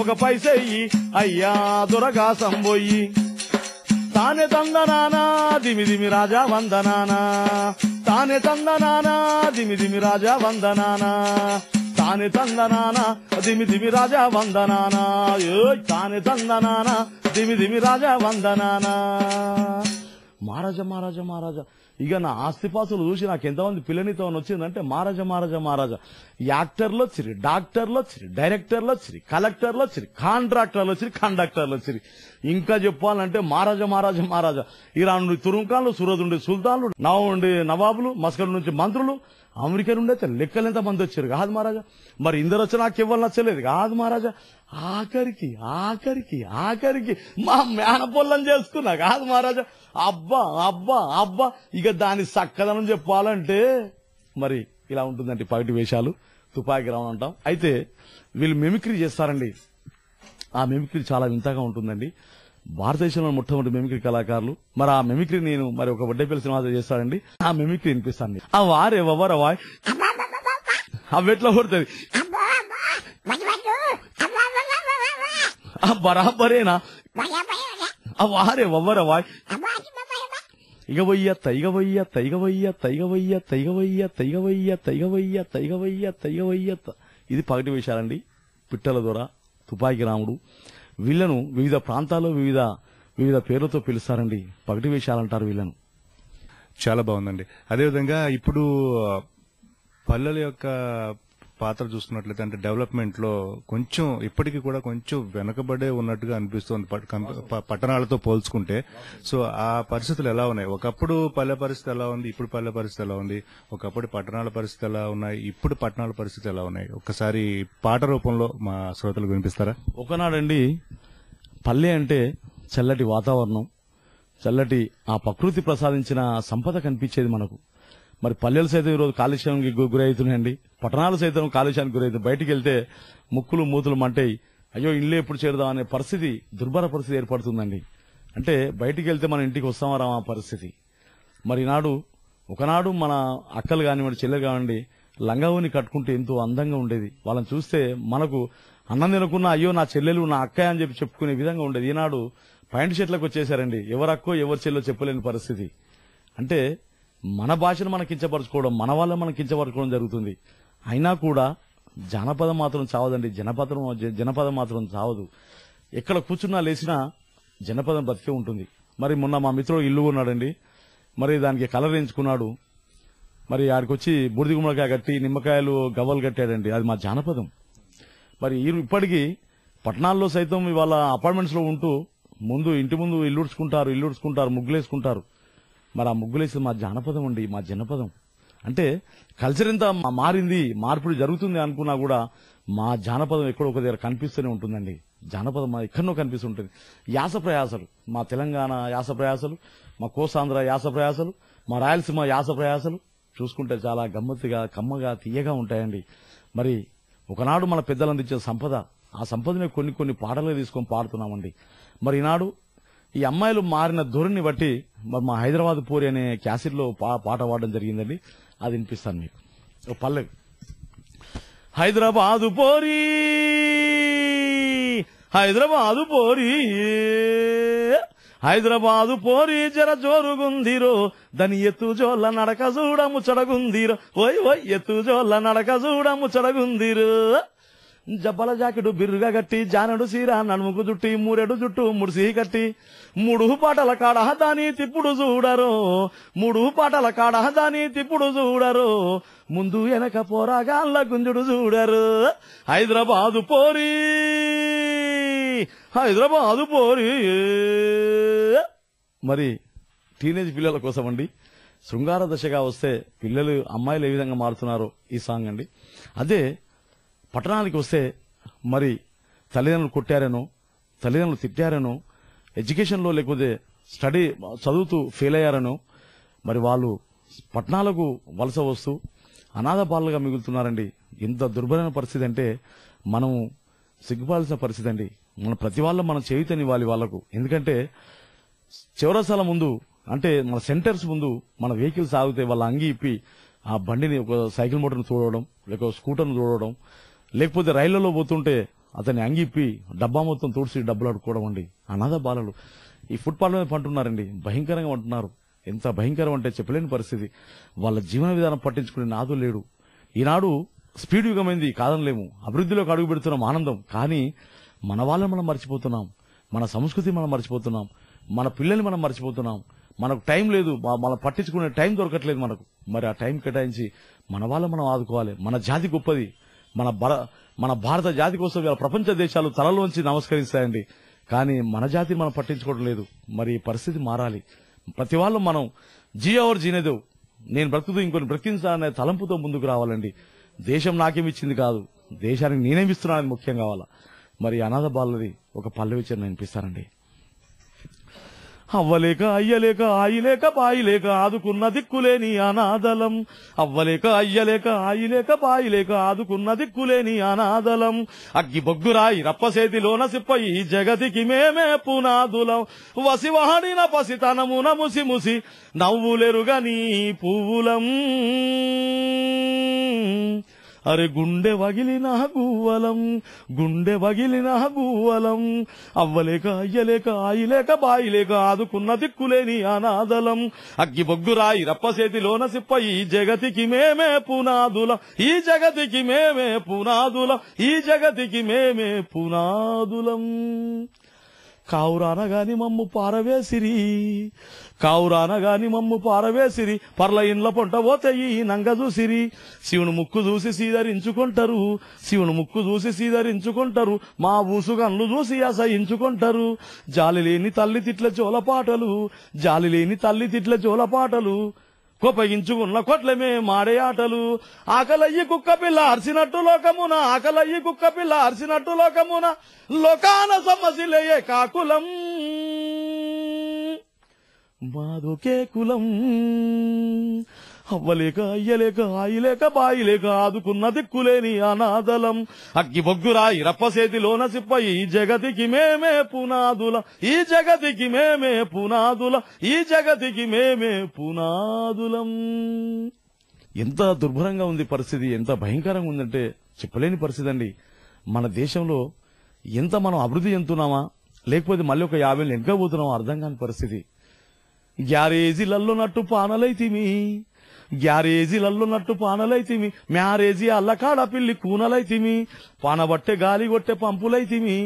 ఒక పైసేయి అయ్యా దొరగా సంబోయి తానే తందనానా దిమి దిమి రాజా వందనానా తానే తందనానా దిమి దిమి రాజా వందనానా తానే తందనానా దిమి దిమి రాజా వందనానా ఏ తానే తందనానా దిమి దిమి రాజా వందనానా మహారాజా మహారాజా మహారాజా ఇక నా ఆస్తిపాసులు చూసి నాకు ఎంతమంది పిల్లనితో వచ్చిందంటే మహారాజా మహారాజా మహారాజా యాక్టర్లో చిరి డాక్టర్లో చిరి డైరెక్టర్లో చిరి కలెక్టర్లో వచ్చిరి కాంట్రాక్టర్లో వచ్చిరి కండక్టర్లో చిరి ఇంకా చెప్పాలంటే మహారాజా మహారాజా మహారాజా ఇరాన్ నుండి తురుంకాలు సూరజ్ నుండి సుల్తాన్లు నవ నుండి నవాబులు మస్కర్ నుంచి మంత్రులు అమెరికా నుండి అయితే లెక్కలు ఎంతమంది వచ్చారు కాదు మహారాజా మరి ఇందరు వచ్చినా నాకు ఇవ్వాలి నచ్చలేదు కాదు మహారాజా ఆఖరికి ఆఖరికి ఆఖరికి మా మేనపొల్లం చేసుకున్నా కాదు మహారాజా అబ్బా అబ్బా అబ్బా ఇక దాని చక్కదనం చెప్పాలంటే మరి ఇలా ఉంటుందండి పగటి వేషాలు తుపాకి రావడం అంటాం అయితే వీళ్ళు మిమిక్రీ చేస్తారండి ఆ మిమిక్రీ చాలా వింతగా ఉంటుందండి భారతదేశంలో మొట్టమొదటి మిమిక్రీ కళాకారులు మరి ఆ మిమిక్రీ నేను మరి ఒక వడ్డేపల్లి సినిమా చేస్తాడండి ఆ మిమిక్రీ వినిపిస్తాను ఆ వారే ఎవరవాయ్ అవ్వట్లో కొడుతుంది బరాబర్ બરાબર એ అవారే ఇగవయ్య తైగవయ్య తైగవయ్య తైగవయ్య తైగవయ్య తైగవయ్య తైగవయ్య తైగవయ్య తైగవయ్య ఇది పగటి విషయాలండి పిట్టల దొర తుపాకి రాముడు వీళ్లను వివిధ ప్రాంతాల్లో వివిధ వివిధ పేర్లతో పిలుస్తారండి పగటి వేషాలంటారు వీళ్లను చాలా బాగుందండి అదేవిధంగా ఇప్పుడు పల్లెల యొక్క పాత్ర చూస్తున్నట్లయితే అంటే డెవలప్మెంట్ లో కొంచెం ఇప్పటికీ కూడా కొంచెం వెనకబడే ఉన్నట్టుగా అనిపిస్తోంది పట్టణాలతో పోల్చుకుంటే సో ఆ పరిస్థితులు ఎలా ఉన్నాయి ఒకప్పుడు పల్లె పరిస్థితి ఎలా ఉంది ఇప్పుడు పల్లె పరిస్థితి ఎలా ఉంది ఒకప్పుడు పట్టణాల పరిస్థితి ఎలా ఉన్నాయి ఇప్పుడు పట్టణాల పరిస్థితి ఎలా ఉన్నాయి ఒకసారి పాట రూపంలో మా శ్రోతలకు వినిపిస్తారా ఒకనాడండి పల్లె అంటే చల్లటి వాతావరణం చల్లటి ఆ ప్రకృతి ప్రసాదించిన సంపద కనిపించేది మనకు మరి పల్లెలు సైతం ఈరోజు కాలుష్యానికి గురవుతున్నాయండి పట్టణాలు సైతం కాలుష్యానికి గురైతే బయటికి వెళ్తే ముక్కులు మూతులు మంటాయి అయ్యో ఇల్లు ఎప్పుడు చేరుదాం అనే పరిస్థితి దుర్భర పరిస్థితి ఏర్పడుతుందండి అంటే బయటికి వెళ్తే మన ఇంటికి వస్తామా రామా పరిస్థితి మరి నాడు ఒకనాడు మన అక్కలు కానివ్వండి చెల్లెలు కానివ్వండి లంగావుని కట్టుకుంటే ఎంతో అందంగా ఉండేది వాళ్ళని చూస్తే మనకు అన్నం తినకున్నా అయ్యో నా చెల్లెలు నా అక్కయ్య అని చెప్పి చెప్పుకునే విధంగా ఉండేది ఈనాడు పాయింట్ షర్ట్లకు వచ్చేసారండి ఎవరక్కో ఎవరి చెల్లో చెప్పలేని పరిస్థితి అంటే మన భాషను మనం కించపరచుకోవడం మన వాళ్ళ మనం కించపరచుకోవడం జరుగుతుంది అయినా కూడా జనపదం మాత్రం చావదండి జనపదం జనపదం మాత్రం చావదు ఎక్కడ కూర్చున్నా లేచినా జనపదం బతికే ఉంటుంది మరి మొన్న మా మిత్రుడు ఇల్లు ఉన్నాడండి మరి దానికి కలర్ ఎంచుకున్నాడు మరి ఆడికి వచ్చి బుడిది గుమ్మడికాయ కట్టి నిమ్మకాయలు గవ్వలు కట్టాడండి అది మా జానపదం మరి ఈ ఇప్పటికీ పట్టణాల్లో సైతం ఇవాళ అపార్ట్మెంట్స్లో ఉంటూ ముందు ఇంటి ముందు ఇల్లుడుచుకుంటారు ఇల్లుడుచుకుంటారు ముగ్గులేసుకుంటారు మరి ఆ ముగ్గులేసి మా జానపదం అండి మా జనపదం అంటే కల్చర్ ఎంత మారింది మార్పుడు జరుగుతుంది అనుకున్నా కూడా మా జానపదం ఎక్కడో ఒక దగ్గర కనిపిస్తూనే ఉంటుందండి జానపదం మా ఎక్కడో కనిపిస్తుంటుంది యాస ప్రయాసలు మా తెలంగాణ యాస ప్రయాసలు మా కోసాంధ్ర యాస ప్రయాసలు మా రాయలసీమ యాస ప్రయాసలు చూసుకుంటే చాలా గమ్మత్తుగా కమ్మగా తీయగా ఉంటాయండి మరి ఒకనాడు మన పెద్దలు సంపద ఆ సంపదనే కొన్ని కొన్ని పాటలు తీసుకొని పాడుతున్నామండి మరి ఈనాడు ఈ అమ్మాయిలు మారిన ధోరణి బట్టి మరి మా హైదరాబాద్ పూరి అనే క్యాసెట్లో పాట పాడడం జరిగిందండి అది వినిపిస్తాను మీకు ఓ పల్లవి హైదరాబాదు పోరీ హైదరాబాదు పోరీ హైదరాబాదు పోరి జర జోరుగుందిరో దాని ఎత్తు జోళ్ళ నడక చూడము చడగుందిరో ఓయ్ ఓయ్ ఎత్తు జోళ్ళ నడక చూడము చడగుందిరో జబ్బల జాకెడు బిర్రుగా కట్టి జానడు సీర నడుముకు జుట్టి మూరెడు జుట్టు ముడిసి కట్టి మూడు పాటల కాడహ దాని తిప్పుడు చూడరు మూడు పాటల కాడహ దాని తిప్పుడు చూడరు ముందు వెనక పోరాగాళ్ళ గుంజుడు చూడరు హైదరాబాదు పోరి హైదరాబాదు పోరి మరి టీనేజ్ పిల్లల కోసం అండి శృంగార దశగా వస్తే పిల్లలు అమ్మాయిలు ఏ విధంగా మారుతున్నారో ఈ సాంగ్ అండి అదే పట్టణానికి వస్తే మరి తల్లిదండ్రులు కొట్టారేనో తల్లిదండ్రులు తిట్టారేనో ఎడ్యుకేషన్లో లేకపోతే స్టడీ చదువుతూ ఫెయిల్ అయ్యారనో మరి వాళ్ళు పట్టణాలకు వలస వస్తూ అనాథ బాలుగా మిగులుతున్నారండి ఇంత దుర్భరమైన పరిస్థితి అంటే మనము సిగ్గుపాల్సిన పరిస్థితి అండి మన ప్రతి వాళ్ళ మనం చేయుతని వాళ్ళ వాళ్ళకు ఎందుకంటే చివరసాల ముందు అంటే మన సెంటర్స్ ముందు మన వెహికల్స్ ఆగితే వాళ్ళ అంగి ఇప్పి ఆ బండిని ఒక సైకిల్ మోటార్ను చూడడం లేక స్కూటర్ను చూడడం లేకపోతే రైళ్లలో పోతుంటే అతని అంగిప్పి డబ్బా మొత్తం తుడిసి డబ్బులు అడుక్కోవడం అండి అనాథ బాలలు ఈ ఫుట్పాత్ మీద పంటున్నారండి భయంకరంగా అంటున్నారు ఎంత భయంకరం అంటే చెప్పలేని పరిస్థితి వాళ్ళ జీవన విధానం పట్టించుకునే నాదు లేడు ఈనాడు స్పీడ్ యుగమైంది కాదనలేము అభివృద్ధిలోకి అడుగు పెడుతున్నాం ఆనందం కానీ మన వాళ్ళని మనం మర్చిపోతున్నాం మన సంస్కృతి మనం మర్చిపోతున్నాం మన పిల్లల్ని మనం మర్చిపోతున్నాం మనకు టైం లేదు మనం పట్టించుకునే టైం దొరకట్లేదు మనకు మరి ఆ టైం కేటాయించి మన వాళ్ళ మనం ఆదుకోవాలి మన జాతి గొప్పది మన మన భారత జాతి కోసం ఇలా ప్రపంచ దేశాలు తలలోంచి నమస్కరిస్తాయండి కానీ మన జాతి మనం పట్టించుకోవడం లేదు మరి పరిస్థితి మారాలి ప్రతి వాళ్ళు మనం జీ ఓవర్ జీనేదు నేను బ్రతుకుతూ ఇంకొని బ్రతికించాలనే తలంపుతో ముందుకు రావాలండి దేశం నాకేమిచ్చింది కాదు దేశానికి నేనేమిస్తున్నానని ముఖ్యం కావాలా మరి అనాథ బాలది ఒక పల్లవి చెన్న వినిపిస్తానండి అవ్వలేక అయ్యలేక ఆయిలేక బాయిలేక ఆదుకున్న దిక్కులేని అనాదలం అవ్వలేక అయ్యలేక ఆయిలేక బాయిలేక ఆదుకున్న దిక్కులేని అనాదలం అగ్గి బొగ్గురాయి రప్పసేతిలోన సిప్ప ఈ జగతికి మేమే పునాదులం వసివహడిన పసితనమున ముసి ముసి నవ్వులెరుగని పువ్వులం అరే గుండె వగిలిన గువ్వలం గుండె వగిలిన గువ్వలం అవ్వలేక అయ్యలేక ఆయిలేక బాయిలేక ఆదుకున్న దిక్కులేని అనాదలం అగ్గి బొగ్గురాయి రప్పసేతిలోన సిప్ప ఈ జగతికి మేమే పునాదుల ఈ జగతికి మేమే పునాదుల ఈ జగతికి మేమే పునాదులం కావురానగాని మమ్ము పారవేసిరి కావురానగాని మమ్ము పారవేసిరి పర్ల ఇండ్ల పొంట పోతే ఈ నంగ చూసిరి శివుని ముక్కు చూసి సీదరించుకుంటారు శివుని ముక్కు చూసి సీదరించుకుంటారు మా ఊసుగన్లు చూసి అసహించుకుంటారు జాలి లేని తల్లి తిట్ల చోల పాటలు జాలి లేని తల్లి తిట్ల చోల పాటలు కుప్పగించుకున్న కొట్లమే మాడే ఆటలు ఆకలయ్యి కుక్క పిల్ల అరిసినట్టు లోకమున ఆకలయ్యి కుక్క పిల్ల అరిసినట్టు లోకమున లోకాన సమసిలయ్యే కాకులం మాదొకే కులం అవ్వలేక అయ్యలేక ఆయిలేక బాయిలేక ఆదుకున్న దిక్కులేని అనాదలం అగ్గి బొగ్గురా లోన సిప్ప ఈ జగతికి మేమే పునాదుల ఈ జగతికి మేమే పునాదుల ఈ జగతికి మేమే పునాదులం ఎంత దుర్భరంగా ఉంది పరిస్థితి ఎంత భయంకరంగా ఉందంటే చెప్పలేని పరిస్థితి అండి మన దేశంలో ఎంత మనం అభివృద్ధి చెందుతున్నామా లేకపోతే మళ్ళీ ఒక యాభై వెనుక అర్థం కాని పరిస్థితి గ్యారేజీలలో నట్టు పానలైతిమి గ్యారేజీలల్లున్నట్టు పానలైతిమి మ్యారేజీ అల్లకాడ పిల్లి కూనలైతిమి పానబట్టే గాలి కొట్టే పంపులైతిమి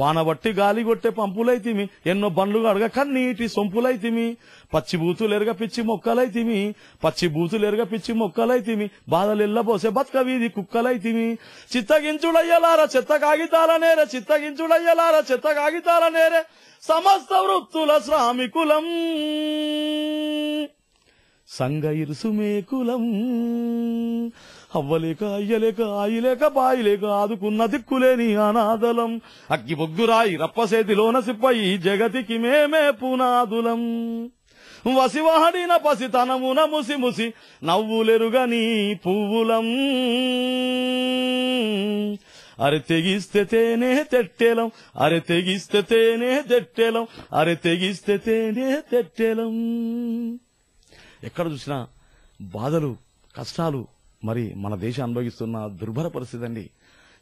పానబట్టి గాలి కొట్టే పంపులైతిమి ఎన్నో బండ్లు అడగ కన్నీటి సొంపులైతిమి పచ్చి బూతులు ఎరగ పిచ్చి మొక్కలైతిమి పచ్చి బూతులు ఎరగ పిచ్చి మొక్కలైతిమి బాధలెల్ల పోసే బతుక వీధి కుక్కలైతిమి చిత్తగించుడయ్యలారా చెత్త కాగితాల నేరే చిత్తగించుడయ్యలారా చెత్త కాగితాల నేరే సమస్త వృత్తుల శ్రామికులం సంగ ఇరుసుమే కులం అవ్వలేక అయ్యలేక ఆయిలేక బాయిలేక ఆదుకున్న దిక్కులేని అనాదలం అగ్గి బొగ్గురాయి రప్పసేతిలోన సిప్పయి జగతికి మేమే పునాదులం వసివాడిన పసితనమున ముసి ముసి నవ్వులెరుగని పువ్వులం అరే తెగిస్తే తేనే తెట్టేలం అరే తెగిస్తే తేనే తెట్టేలం అరే తెగిస్తే తేనే తెట్టేలం ఎక్కడ చూసినా బాధలు కష్టాలు మరి మన దేశం అనుభవిస్తున్న దుర్భర పరిస్థితి అండి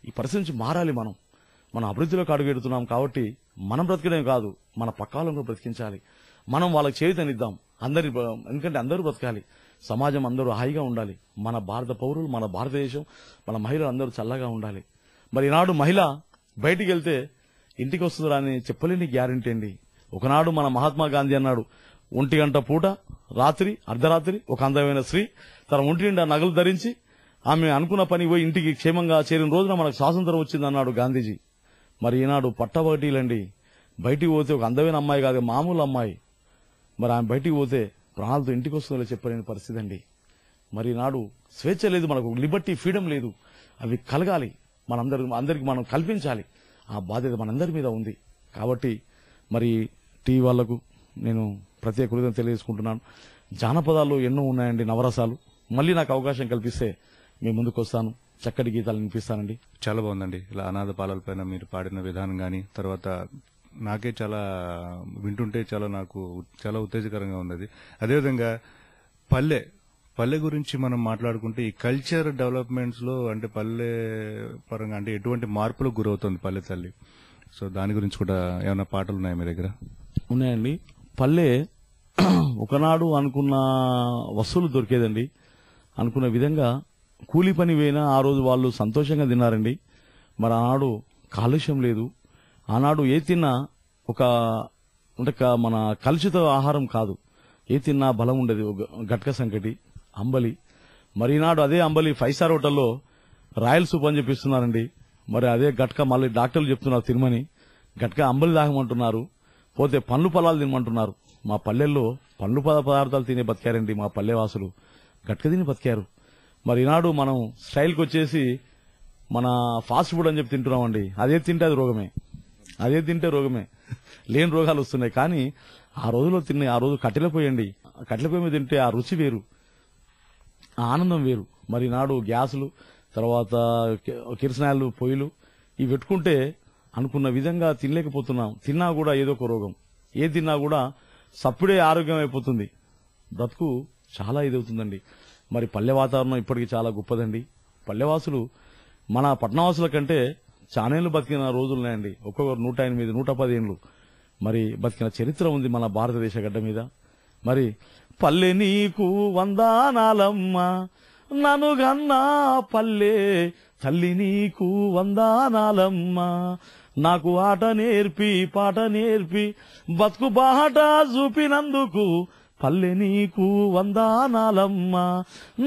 ఈ పరిస్థితి నుంచి మారాలి మనం మనం అభివృద్ధిలోకి అడుగెడుతున్నాం కాబట్టి మనం బ్రతకడమే కాదు మన పక్కాలను బ్రతికించాలి మనం వాళ్ళకి చేయుతనిద్దాం అందరి ఎందుకంటే అందరూ బ్రతకాలి సమాజం అందరూ హాయిగా ఉండాలి మన భారత పౌరులు మన భారతదేశం మన మహిళలు అందరూ చల్లగా ఉండాలి మరి ఈనాడు మహిళ బయటికి వెళ్తే ఇంటికి అని చెప్పలేని గ్యారంటీ అండి ఒకనాడు మన మహాత్మా గాంధీ అన్నాడు ఒంటి గంట పూట రాత్రి అర్ధరాత్రి ఒక అందమైన స్త్రీ తన ఒంటి నిండా నగలు ధరించి ఆమె అనుకున్న పని పోయి ఇంటికి క్షేమంగా చేరిన రోజున మనకు స్వాతంత్రం అన్నాడు గాంధీజీ మరి ఈనాడు పట్టబటీలండి బయటికి పోతే ఒక అందమైన అమ్మాయి కాదు మామూలు అమ్మాయి మరి ఆమె బయటికి పోతే ప్రాణాలతో ఇంటికి వస్తుందో చెప్పలేని పరిస్థితి అండి మరి నాడు స్వేచ్ఛ లేదు మనకు లిబర్టీ ఫ్రీడమ్ లేదు అవి కలగాలి మనందరి అందరికి మనం కల్పించాలి ఆ బాధ్యత మనందరి మీద ఉంది కాబట్టి మరి టీవీ వాళ్లకు నేను ప్రత్యేక కృతజ్ఞత తెలియజేసుకుంటున్నాను జానపదాలు ఎన్నో ఉన్నాయండి నవరసాలు మళ్ళీ నాకు అవకాశం కల్పిస్తే మీ ముందుకు వస్తాను చక్కటి గీతాలు వినిపిస్తానండి చాలా బాగుందండి ఇలా అనాథ పైన మీరు పాడిన విధానం కానీ తర్వాత నాకే చాలా వింటుంటే చాలా నాకు చాలా ఉత్తేజకరంగా ఉన్నది అదేవిధంగా పల్లె పల్లె గురించి మనం మాట్లాడుకుంటే ఈ కల్చర్ డెవలప్మెంట్స్ లో అంటే పల్లె పరంగా అంటే ఎటువంటి మార్పులకు గురవుతుంది పల్లె తల్లి సో దాని గురించి కూడా ఏమైనా పాటలు ఉన్నాయా మీ దగ్గర ఉన్నాయండి పల్లె ఒకనాడు అనుకున్న వస్తువులు దొరికేదండి అనుకున్న విధంగా కూలి పని పోయినా ఆ రోజు వాళ్ళు సంతోషంగా తిన్నారండి మరి ఆనాడు కాలుష్యం లేదు ఆనాడు ఏ తిన్నా ఒక అంటే మన కలుషిత ఆహారం కాదు ఏ తిన్నా బలం ఉండేది గట్క సంకటి అంబలి మరి ఈనాడు అదే అంబలి ఫైవ్ స్టార్ హోటల్లో రాయల్ సూప్ అని చెప్పిస్తున్నారండి మరి అదే గట్క మళ్ళీ డాక్టర్లు చెప్తున్నారు తినమని గట్క అంబలి అంటున్నారు పోతే పండ్లు పొలాలు తినమంటున్నారు మా పల్లెల్లో పండ్లు పద పదార్థాలు తినే బతికారండి మా పల్లెవాసులు గట్క తిని బతికారు మరి ఈనాడు మనం స్టైల్కి వచ్చేసి మన ఫాస్ట్ ఫుడ్ అని చెప్పి తింటున్నామండి అదే తింటే అది రోగమే అదే తింటే రోగమే లేని రోగాలు వస్తున్నాయి కానీ ఆ రోజులో తిన్న ఆ రోజు కట్టెలపోయండి కట్టెలపోయి మీద తింటే ఆ రుచి వేరు ఆ ఆనందం వేరు మరి నాడు గ్యాసులు తర్వాత కిరసనాయలు పొయ్యిలు ఇవి పెట్టుకుంటే అనుకున్న విధంగా తినలేకపోతున్నాం తిన్నా కూడా ఏదో ఒక రోగం ఏ తిన్నా కూడా సప్పుడే ఆరోగ్యం అయిపోతుంది బ్రతుకు చాలా ఇదవుతుందండి మరి పల్లె వాతావరణం ఇప్పటికీ చాలా గొప్పదండి పల్లెవాసులు మన పట్టణవాసుల కంటే చానేళ్లు బతికిన రోజులున్నాయండి ఒక్కొక్కరు నూట ఎనిమిది నూట పదిహేను మరి బతికిన చరిత్ర ఉంది మన భారతదేశ గడ్డ మీద మరి పల్లె నీకు వందానాలమ్మ ననుగన్నా పల్లె తల్లి నీకు వందానాలమ్మ నాకు ఆట నేర్పి పాట నేర్పి బతుకు బాట చూపినందుకు పల్లె నీకు వందానాలమ్మ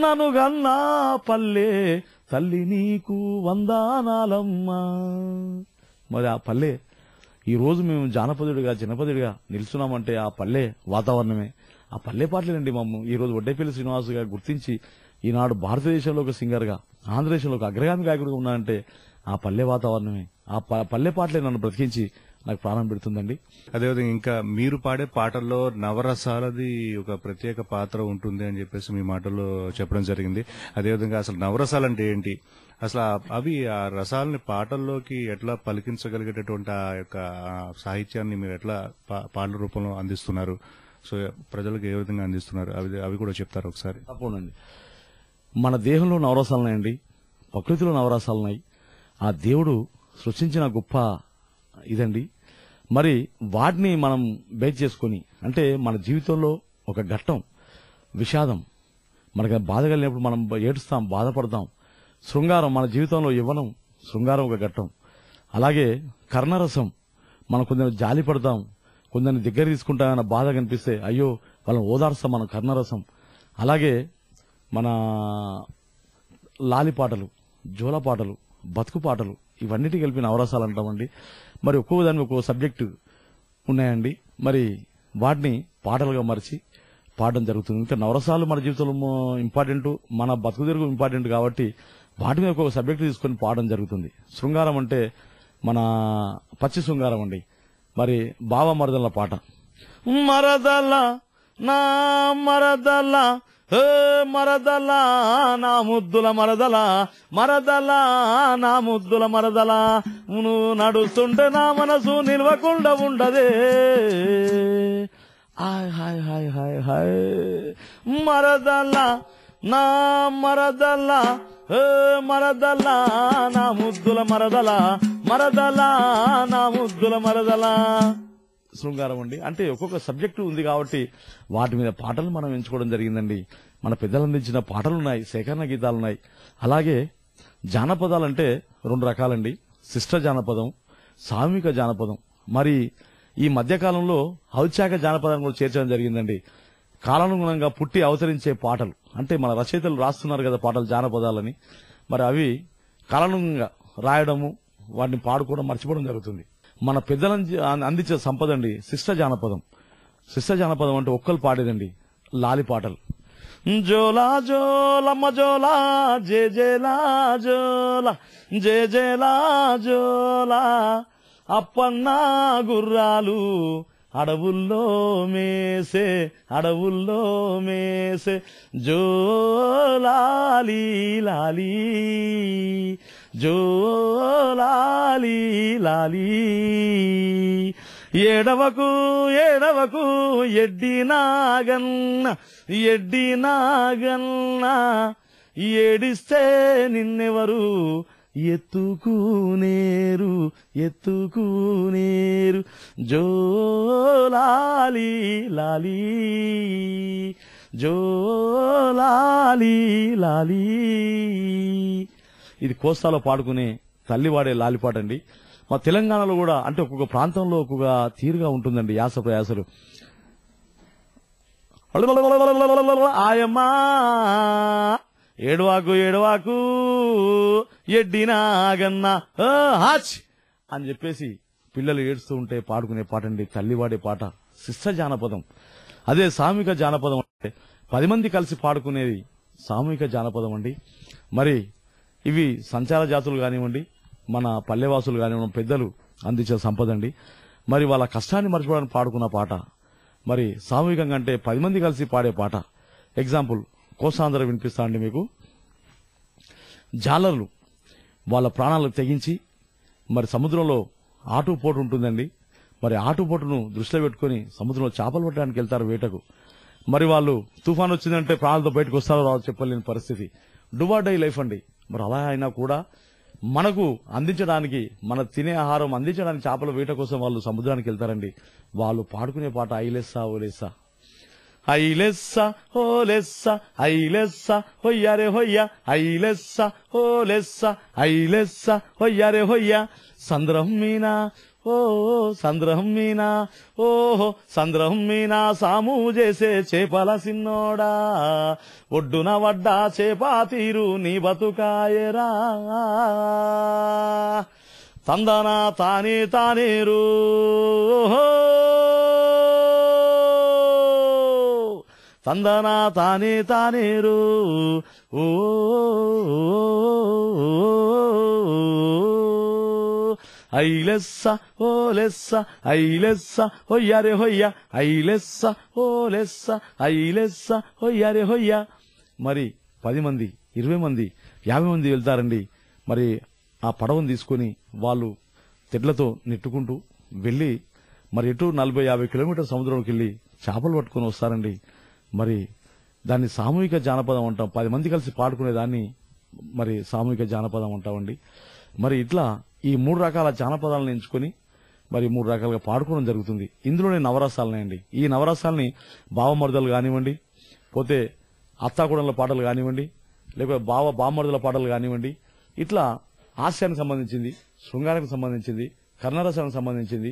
నను గన్నా పల్లె తల్లి నీకు వందానాలమ్మ మరి ఆ పల్లె ఈ రోజు మేము జానపదుడిగా జనపదుడిగా నిలుచున్నామంటే ఆ పల్లె వాతావరణమే ఆ పల్లె పాటలేనండి మమ్మ ఈ రోజు వడ్డేపల్లి శ్రీనివాస్ గారు గుర్తించి ఈనాడు భారతదేశంలో ఒక సింగర్గా ఆంధ్రదేశంలో ఒక అగ్రగామి గాయకుడిగా ఉన్నానంటే ఆ పల్లె వాతావరణమే ఆ పల్లె పాటలే నన్ను బ్రతికించి నాకు ప్రాణం పెడుతుందండి అదేవిధంగా ఇంకా మీరు పాడే పాటల్లో నవరసాలది ఒక ప్రత్యేక పాత్ర ఉంటుంది అని చెప్పేసి మీ మాటల్లో చెప్పడం జరిగింది అదేవిధంగా అసలు నవరసాలు అంటే ఏంటి అసలు అవి ఆ రసాలని పాటల్లోకి ఎట్లా పలికించగలిగేటటువంటి ఆ యొక్క సాహిత్యాన్ని మీరు ఎట్లా పా- పాటల రూపంలో అందిస్తున్నారు సో ప్రజలకు ఏ విధంగా అందిస్తున్నారు అవి అవి కూడా చెప్తారు ఒకసారి తప్పకుండా మన దేహంలో నవరసాలున్నాయండి ప్రకృతిలో నవరసాలున్నాయి ఆ దేవుడు సృష్టించిన గొప్ప ఇదండి మరి వాటిని మనం బేస్ చేసుకుని అంటే మన జీవితంలో ఒక ఘట్టం విషాదం మనకి బాధ కలిగినప్పుడు మనం ఏడుస్తాం బాధపడతాం శృంగారం మన జీవితంలో ఇవ్వడం శృంగారం ఒక ఘట్టం అలాగే కర్ణరసం మనం కొందరు జాలి పడతాం కొందరిని దగ్గర తీసుకుంటామన్న బాధ కనిపిస్తే అయ్యో వాళ్ళని ఓదార్స్తాం మనం కర్ణరసం అలాగే మన లాలి పాటలు జోల పాటలు బతుకు పాటలు ఇవన్నిటి కలిపి నవరసాలు అంటామండి మరి ఒక్కొక్క దానికి ఒక్కొక్క సబ్జెక్టు ఉన్నాయండి మరి వాటిని పాటలుగా మరిచి పాడడం జరుగుతుంది ఇంకా నవరసాలు మన జీవితంలో ఇంపార్టెంట్ మన బతుకు తెరుగు ఇంపార్టెంట్ కాబట్టి వాటి మీద ఒక సబ్జెక్ట్ తీసుకొని పాడడం జరుగుతుంది శృంగారం అంటే మన పచ్చి శృంగారం అండి మరి బావ మరదల పాట మరదల నా మరదల మరదలా నా ముద్దుల మరదల మరదలా నా ముద్దుల మరదల నువ్వు నడుస్తుంటే నా మనసు నిల్వకుండా ఉండదే హాయ్ హాయ్ హాయ్ హాయ్ హాయ్ మరదలా నా మరదలా మరదలా నా ముద్దుల మరదల మరదలా నా ముద్దుల మరదల శృంగారం అండి అంటే ఒక్కొక్క సబ్జెక్టు ఉంది కాబట్టి వాటి మీద పాటలు మనం ఎంచుకోవడం జరిగిందండి మన పెద్దలు అందించిన పాటలున్నాయి సేకరణ గీతాలున్నాయి అలాగే జానపదాలంటే రెండు రకాలండి శిష్ట జానపదం సామూహిక జానపదం మరి ఈ మధ్యకాలంలో ఔచాక జానపదాన్ని కూడా చేర్చడం జరిగిందండి కాలానుగుణంగా పుట్టి అవతరించే పాటలు అంటే మన రచయితలు రాస్తున్నారు కదా పాటలు జానపదాలని మరి అవి కాలానుగుణంగా రాయడము వాటిని పాడుకోవడం మర్చిపోవడం జరుగుతుంది మన పెద్దలను అందించే సంపద అండి శిష్ట జానపదం శిష్య జానపదం అంటే ఒక్కరు పాడేదండి లాలి పాటలు జోలా జోలమ్మ జోలా జే జేలా జోలా జే జేలా జోలా అప్పన్న గుర్రాలు అడవుల్లో మేసే అడవుల్లో మేసే జోలాలి లాలి జోలాలి లాలి ఎడవకు ఏడవకు ఎడ్డి నాగన్న ఎడ్డి నాగన్న ఏడిస్తే నిన్నెవరు ఎత్తుకునేరు ఎత్తుకునేరు జో లాలి లాలి జో లాలి లాలి ఇది కోస్తాలో పాడుకునే తల్లివాడే లాలిపాటండి మా తెలంగాణలో కూడా అంటే ఒక్కొక్క ప్రాంతంలో ఒక్కొక్క తీరుగా ఉంటుందండి యాస ప్రయాసలు ఆయమ్మా ఏడువాకు ఏడువాకు ఎడ్డినాగన్న హాచ్ అని చెప్పేసి పిల్లలు ఏడుస్తూ ఉంటే పాడుకునే పాట అండి తల్లివాడే పాట శిష్ట జానపదం అదే సామూహిక జానపదం అంటే పది మంది కలిసి పాడుకునేది సామూహిక జానపదం అండి మరి ఇవి సంచార జాతులు కానివ్వండి మన పల్లెవాసులు కానీ మన పెద్దలు అందించిన అండి మరి వాళ్ళ కష్టాన్ని మర్చిపోవడానికి పాడుకున్న పాట మరి సామూహికంగా అంటే పది మంది కలిసి పాడే పాట ఎగ్జాంపుల్ కోసాంధ్ర వినిపిస్తా అండి మీకు జాలర్లు వాళ్ళ ప్రాణాలకు తెగించి మరి సముద్రంలో ఆటుపోటు ఉంటుందండి మరి ఆటుపోటును దృష్టిలో పెట్టుకుని సముద్రంలో చేపలు పట్టడానికి వెళ్తారు వేటకు మరి వాళ్ళు తుఫాన్ వచ్చిందంటే ప్రాణాలతో బయటకు వస్తారో రాదు చెప్పలేని పరిస్థితి డుబాడై లైఫ్ అండి మరి అలా అయినా కూడా మనకు అందించడానికి మన తినే ఆహారం అందించడానికి చేపల వేట కోసం వాళ్ళు సముద్రానికి వెళ్తారండి వాళ్ళు పాడుకునే పాట ఐలెస్సా ఓలెస్సా ఐలెస్సా ఓలెస్సా ఐలెస్సా హొయ్యారే హొయ్యా ఐలెస్సా ఓలెస్సా ఐలెస్సా హొయ్యారే హొయ్యా సంద్రం మీనా ఓ సంద్రహం మీనా ఓహో సంద్రహం మీనా సాము చేసే చేపల సిన్నోడా ఒడ్డున వడ్డా చేపా తీరు నీ బతుకాయరా తందన తానే తానేరు తందన తానే తానేరు ఓ ఓ ailessa, ఐ లెస్స ఓ లెస్స ఐ లెస్స ailessa, hoyare hoya. మరి పది మంది ఇరవై మంది యాభై మంది వెళ్తారండి మరి ఆ పడవను తీసుకుని వాళ్ళు తెడ్లతో నెట్టుకుంటూ వెళ్ళి మరి ఎటు నలభై యాభై కిలోమీటర్ సముద్రంకి వెళ్ళి చేపలు పట్టుకుని వస్తారండి మరి దాన్ని సామూహిక జానపదం అంటాం పది మంది కలిసి పాడుకునే దాన్ని మరి సామూహిక జానపదం అంటామండి మరి ఇట్లా ఈ మూడు రకాల జానపదాలను ఎంచుకుని మరి మూడు రకాలుగా పాడుకోవడం జరుగుతుంది ఇందులోనే నవరసాలనే అండి ఈ నవరసాలని బావమరుదలు కానివ్వండి పోతే అత్తాకూడంల పాటలు కానివ్వండి లేకపోతే బావ బామరుదల పాటలు కానివ్వండి ఇట్లా హాస్యానికి సంబంధించింది శృంగారానికి సంబంధించింది కర్ణరసానికి సంబంధించింది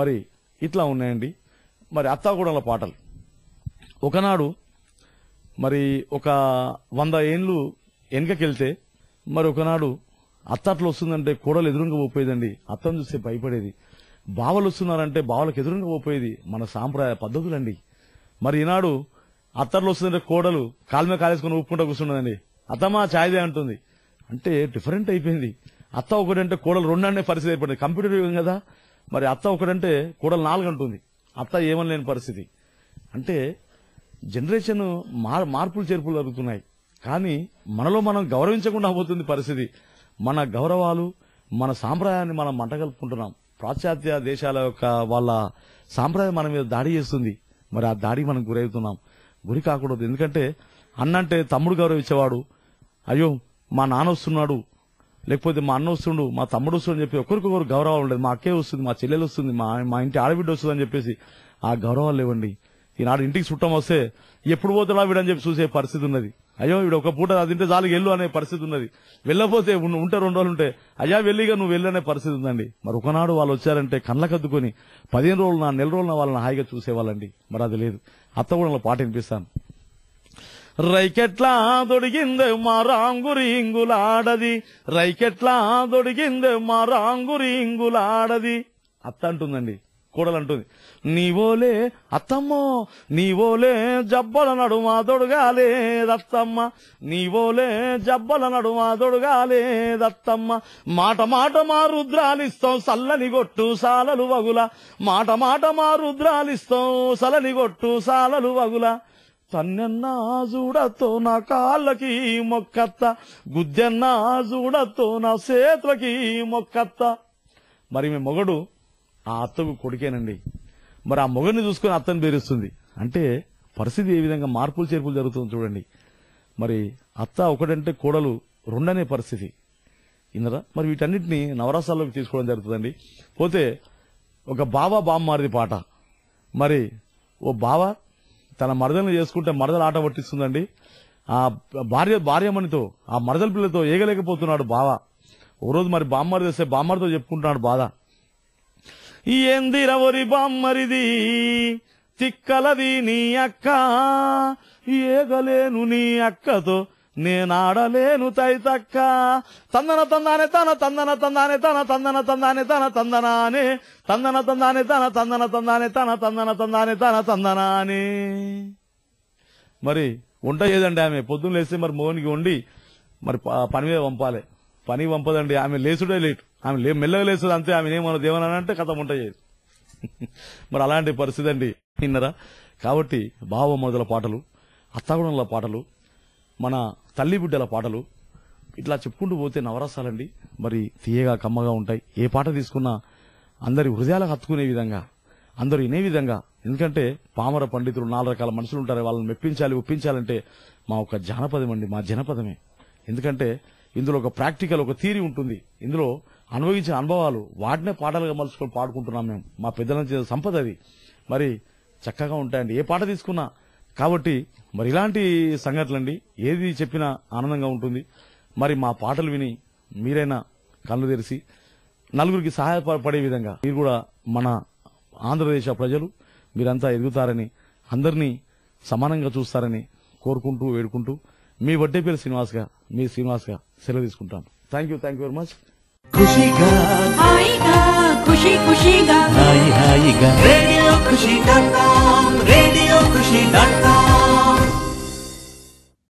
మరి ఇట్లా ఉన్నాయండి మరి అత్తాగూడల పాటలు ఒకనాడు మరి ఒక వంద ఏండ్లు వెనుకకెళ్తే మరి ఒకనాడు అత్త అట్లా వస్తుందంటే కోడలు ఎదురుగా పోయేదండి అత్తను చూస్తే భయపడేది బావలు వస్తున్నారంటే బావలకు ఎదురుగా పోయేది మన సాంప్రదాయ పద్ధతులండి మరి ఈనాడు అత్తర్లు వస్తుందంటే కోడలు కాలుమే కాలేసుకుని ఊపుకుంటా కూర్చున్నదండి అత్తమా ఛాయ్దే అంటుంది అంటే డిఫరెంట్ అయిపోయింది అత్త అంటే కోడలు రెండు రెండంటే పరిస్థితి ఏర్పడింది కంప్యూటర్ యుగం కదా మరి అత్త ఒకటంటే కోడలు నాలుగు అంటుంది అత్త ఏమని లేని పరిస్థితి అంటే జనరేషన్ మార్పులు చేర్పులు జరుగుతున్నాయి కానీ మనలో మనం గౌరవించకుండా పోతుంది పరిస్థితి మన గౌరవాలు మన సాంప్రదాయాన్ని మనం మంటగలుపుకుంటున్నాం పాశ్చాత్య దేశాల యొక్క వాళ్ళ సాంప్రదాయం మన మీద దాడి చేస్తుంది మరి ఆ దాడికి మనం గురవుతున్నాం గురి కాకూడదు ఎందుకంటే అన్నంటే తమ్ముడు గౌరవించేవాడు అయ్యో మా నాన్న వస్తున్నాడు లేకపోతే మా అన్న వస్తుండు మా తమ్ముడు వస్తుండు చెప్పి ఒకరికొకరు గౌరవం ఉండదు మా అక్కే వస్తుంది మా చెల్లెలు వస్తుంది మా మా ఇంటి ఆడబిడ్డ వస్తుంది అని చెప్పేసి ఆ గౌరవాలు లేవండి ఈనాడు ఇంటికి చుట్టం వస్తే ఎప్పుడు పోతాడా వీడని చెప్పి చూసే పరిస్థితి ఉన్నది అయ్యో ఇప్పుడు ఒక పూట తింటే చాలు వెళ్ళు అనే పరిస్థితి ఉన్నది వెళ్ళపోతే ఉంటే రెండు రోజులు ఉంటే అయ్యా వెళ్ళిగా నువ్వు వెళ్ళనే పరిస్థితి ఉందండి మరి ఒకనాడు వాళ్ళు వచ్చారంటే కళ్ళకద్దుకొని పదిహేను రోజులు నా నెల రోజుల వాళ్ళని హాయిగా చూసేవాళ్ళండి మరి అది లేదు అత్త కూడా పాట వినిపిస్తాను రైకెట్లా దొడిగింది మా ఇంగులాడది రైకెట్లా దొడిగింది మా ఇంగులాడది అత్త అంటుందండి కూడలు అంటుంది నీవోలే అత్తమ్మో నీవోలే జబ్బల నడుమా దొడగాలేదత్తమ్మ నీవోలే జబ్బల నడుమా దొడుగాలేదత్తమ్మ మాట మాట మా రుద్రాలిస్తాం సల్లని గొట్టు సాలలు వగుల మాట మాట మా రుద్రాలిస్తాం సలని గొట్టు సాలలు వగుల తన్నెన్నా జూడతో నా కాళ్ళకి మొక్కత్త గుద్దెన్నా జూడతో నా చేతులకి మొక్కత్త మరి మీ మొగడు ఆ అత్తకు కొడుకేనండి మరి ఆ మొగని చూసుకుని అత్తను పేరుస్తుంది అంటే పరిస్థితి ఏ విధంగా మార్పులు చేర్పులు జరుగుతుంది చూడండి మరి అత్త ఒకటంటే కోడలు రెండనే పరిస్థితి ఇందరా మరి వీటన్నిటిని నవరాసాల్లోకి తీసుకోవడం జరుగుతుందండి పోతే ఒక బావ బామ్మారిది పాట మరి ఓ బావ తన మరదలను చేసుకుంటే మరదల ఆట పట్టిస్తుందండి ఆ భార్య భార్యమణితో ఆ మరదల పిల్లలతో ఏగలేకపోతున్నాడు బావ ఓ రోజు మరి బామ్మారి చేస్తే బామ్మారితో చెప్పుకుంటున్నాడు బాధ ఏందిరవరి బొమ్మరిది తిక్కలది నీ అక్క ఏగలేను నీ అక్కతో నేనాడలేను తైతక్క తందన తందానే తన తందన తందానే తన తందన తందానే తన తందనానే తందన తందానే తన తందన తందానే తన తందన తందానే తన తందనానే మరి వంట చేయదండి ఆమె పొద్దున్న లేస్తే మరి మోహన్కి వండి మరి పని మీద పంపాలి పని పంపదండి ఆమె లేచుడే లేటు ఆమె లే మెల్లగలేస్తుంది అంతే ఆమె ఏమన్నా అని అంటే కథ ఉంటాయి మరి అలాంటి పరిస్థితి అండి విన్నరా కాబట్టి బావమరుదల పాటలు అత్తగుణంల పాటలు మన తల్లి బిడ్డల పాటలు ఇట్లా చెప్పుకుంటూ పోతే నవరసాలండి మరి తీయగా కమ్మగా ఉంటాయి ఏ పాట తీసుకున్నా అందరి హృదయాలకు హత్తుకునే విధంగా అందరూ వినే విధంగా ఎందుకంటే పామర పండితులు నాలుగు రకాల మనుషులు ఉంటారు వాళ్ళని మెప్పించాలి ఒప్పించాలంటే మా ఒక జానపదం అండి మా జనపదమే ఎందుకంటే ఇందులో ఒక ప్రాక్టికల్ ఒక థీరీ ఉంటుంది ఇందులో అనుభవించిన అనుభవాలు వాటినే పాటలుగా మలుచుకొని పాడుకుంటున్నాం మేము మా పెద్దల సంపద అది మరి చక్కగా ఉంటాయండి ఏ పాట తీసుకున్నా కాబట్టి మరి ఇలాంటి సంఘటనలండి ఏది చెప్పినా ఆనందంగా ఉంటుంది మరి మా పాటలు విని మీరైనా కళ్ళు తెరిచి నలుగురికి సహాయపడే విధంగా మీరు కూడా మన ఆంధ్రప్రదేశ్ ప్రజలు మీరంతా ఎదుగుతారని అందరినీ సమానంగా చూస్తారని కోరుకుంటూ వేడుకుంటూ మీ వడ్డే పేరు శ్రీనివాస్గా మీ శ్రీనివాస్గా సెలవు తీసుకుంటాను thank you thank you very much ఖుషిగా హాయిగా ఖుషి ఖుషిగా హాయి హాయిగా radio Khushi dot com radio Khushi dot com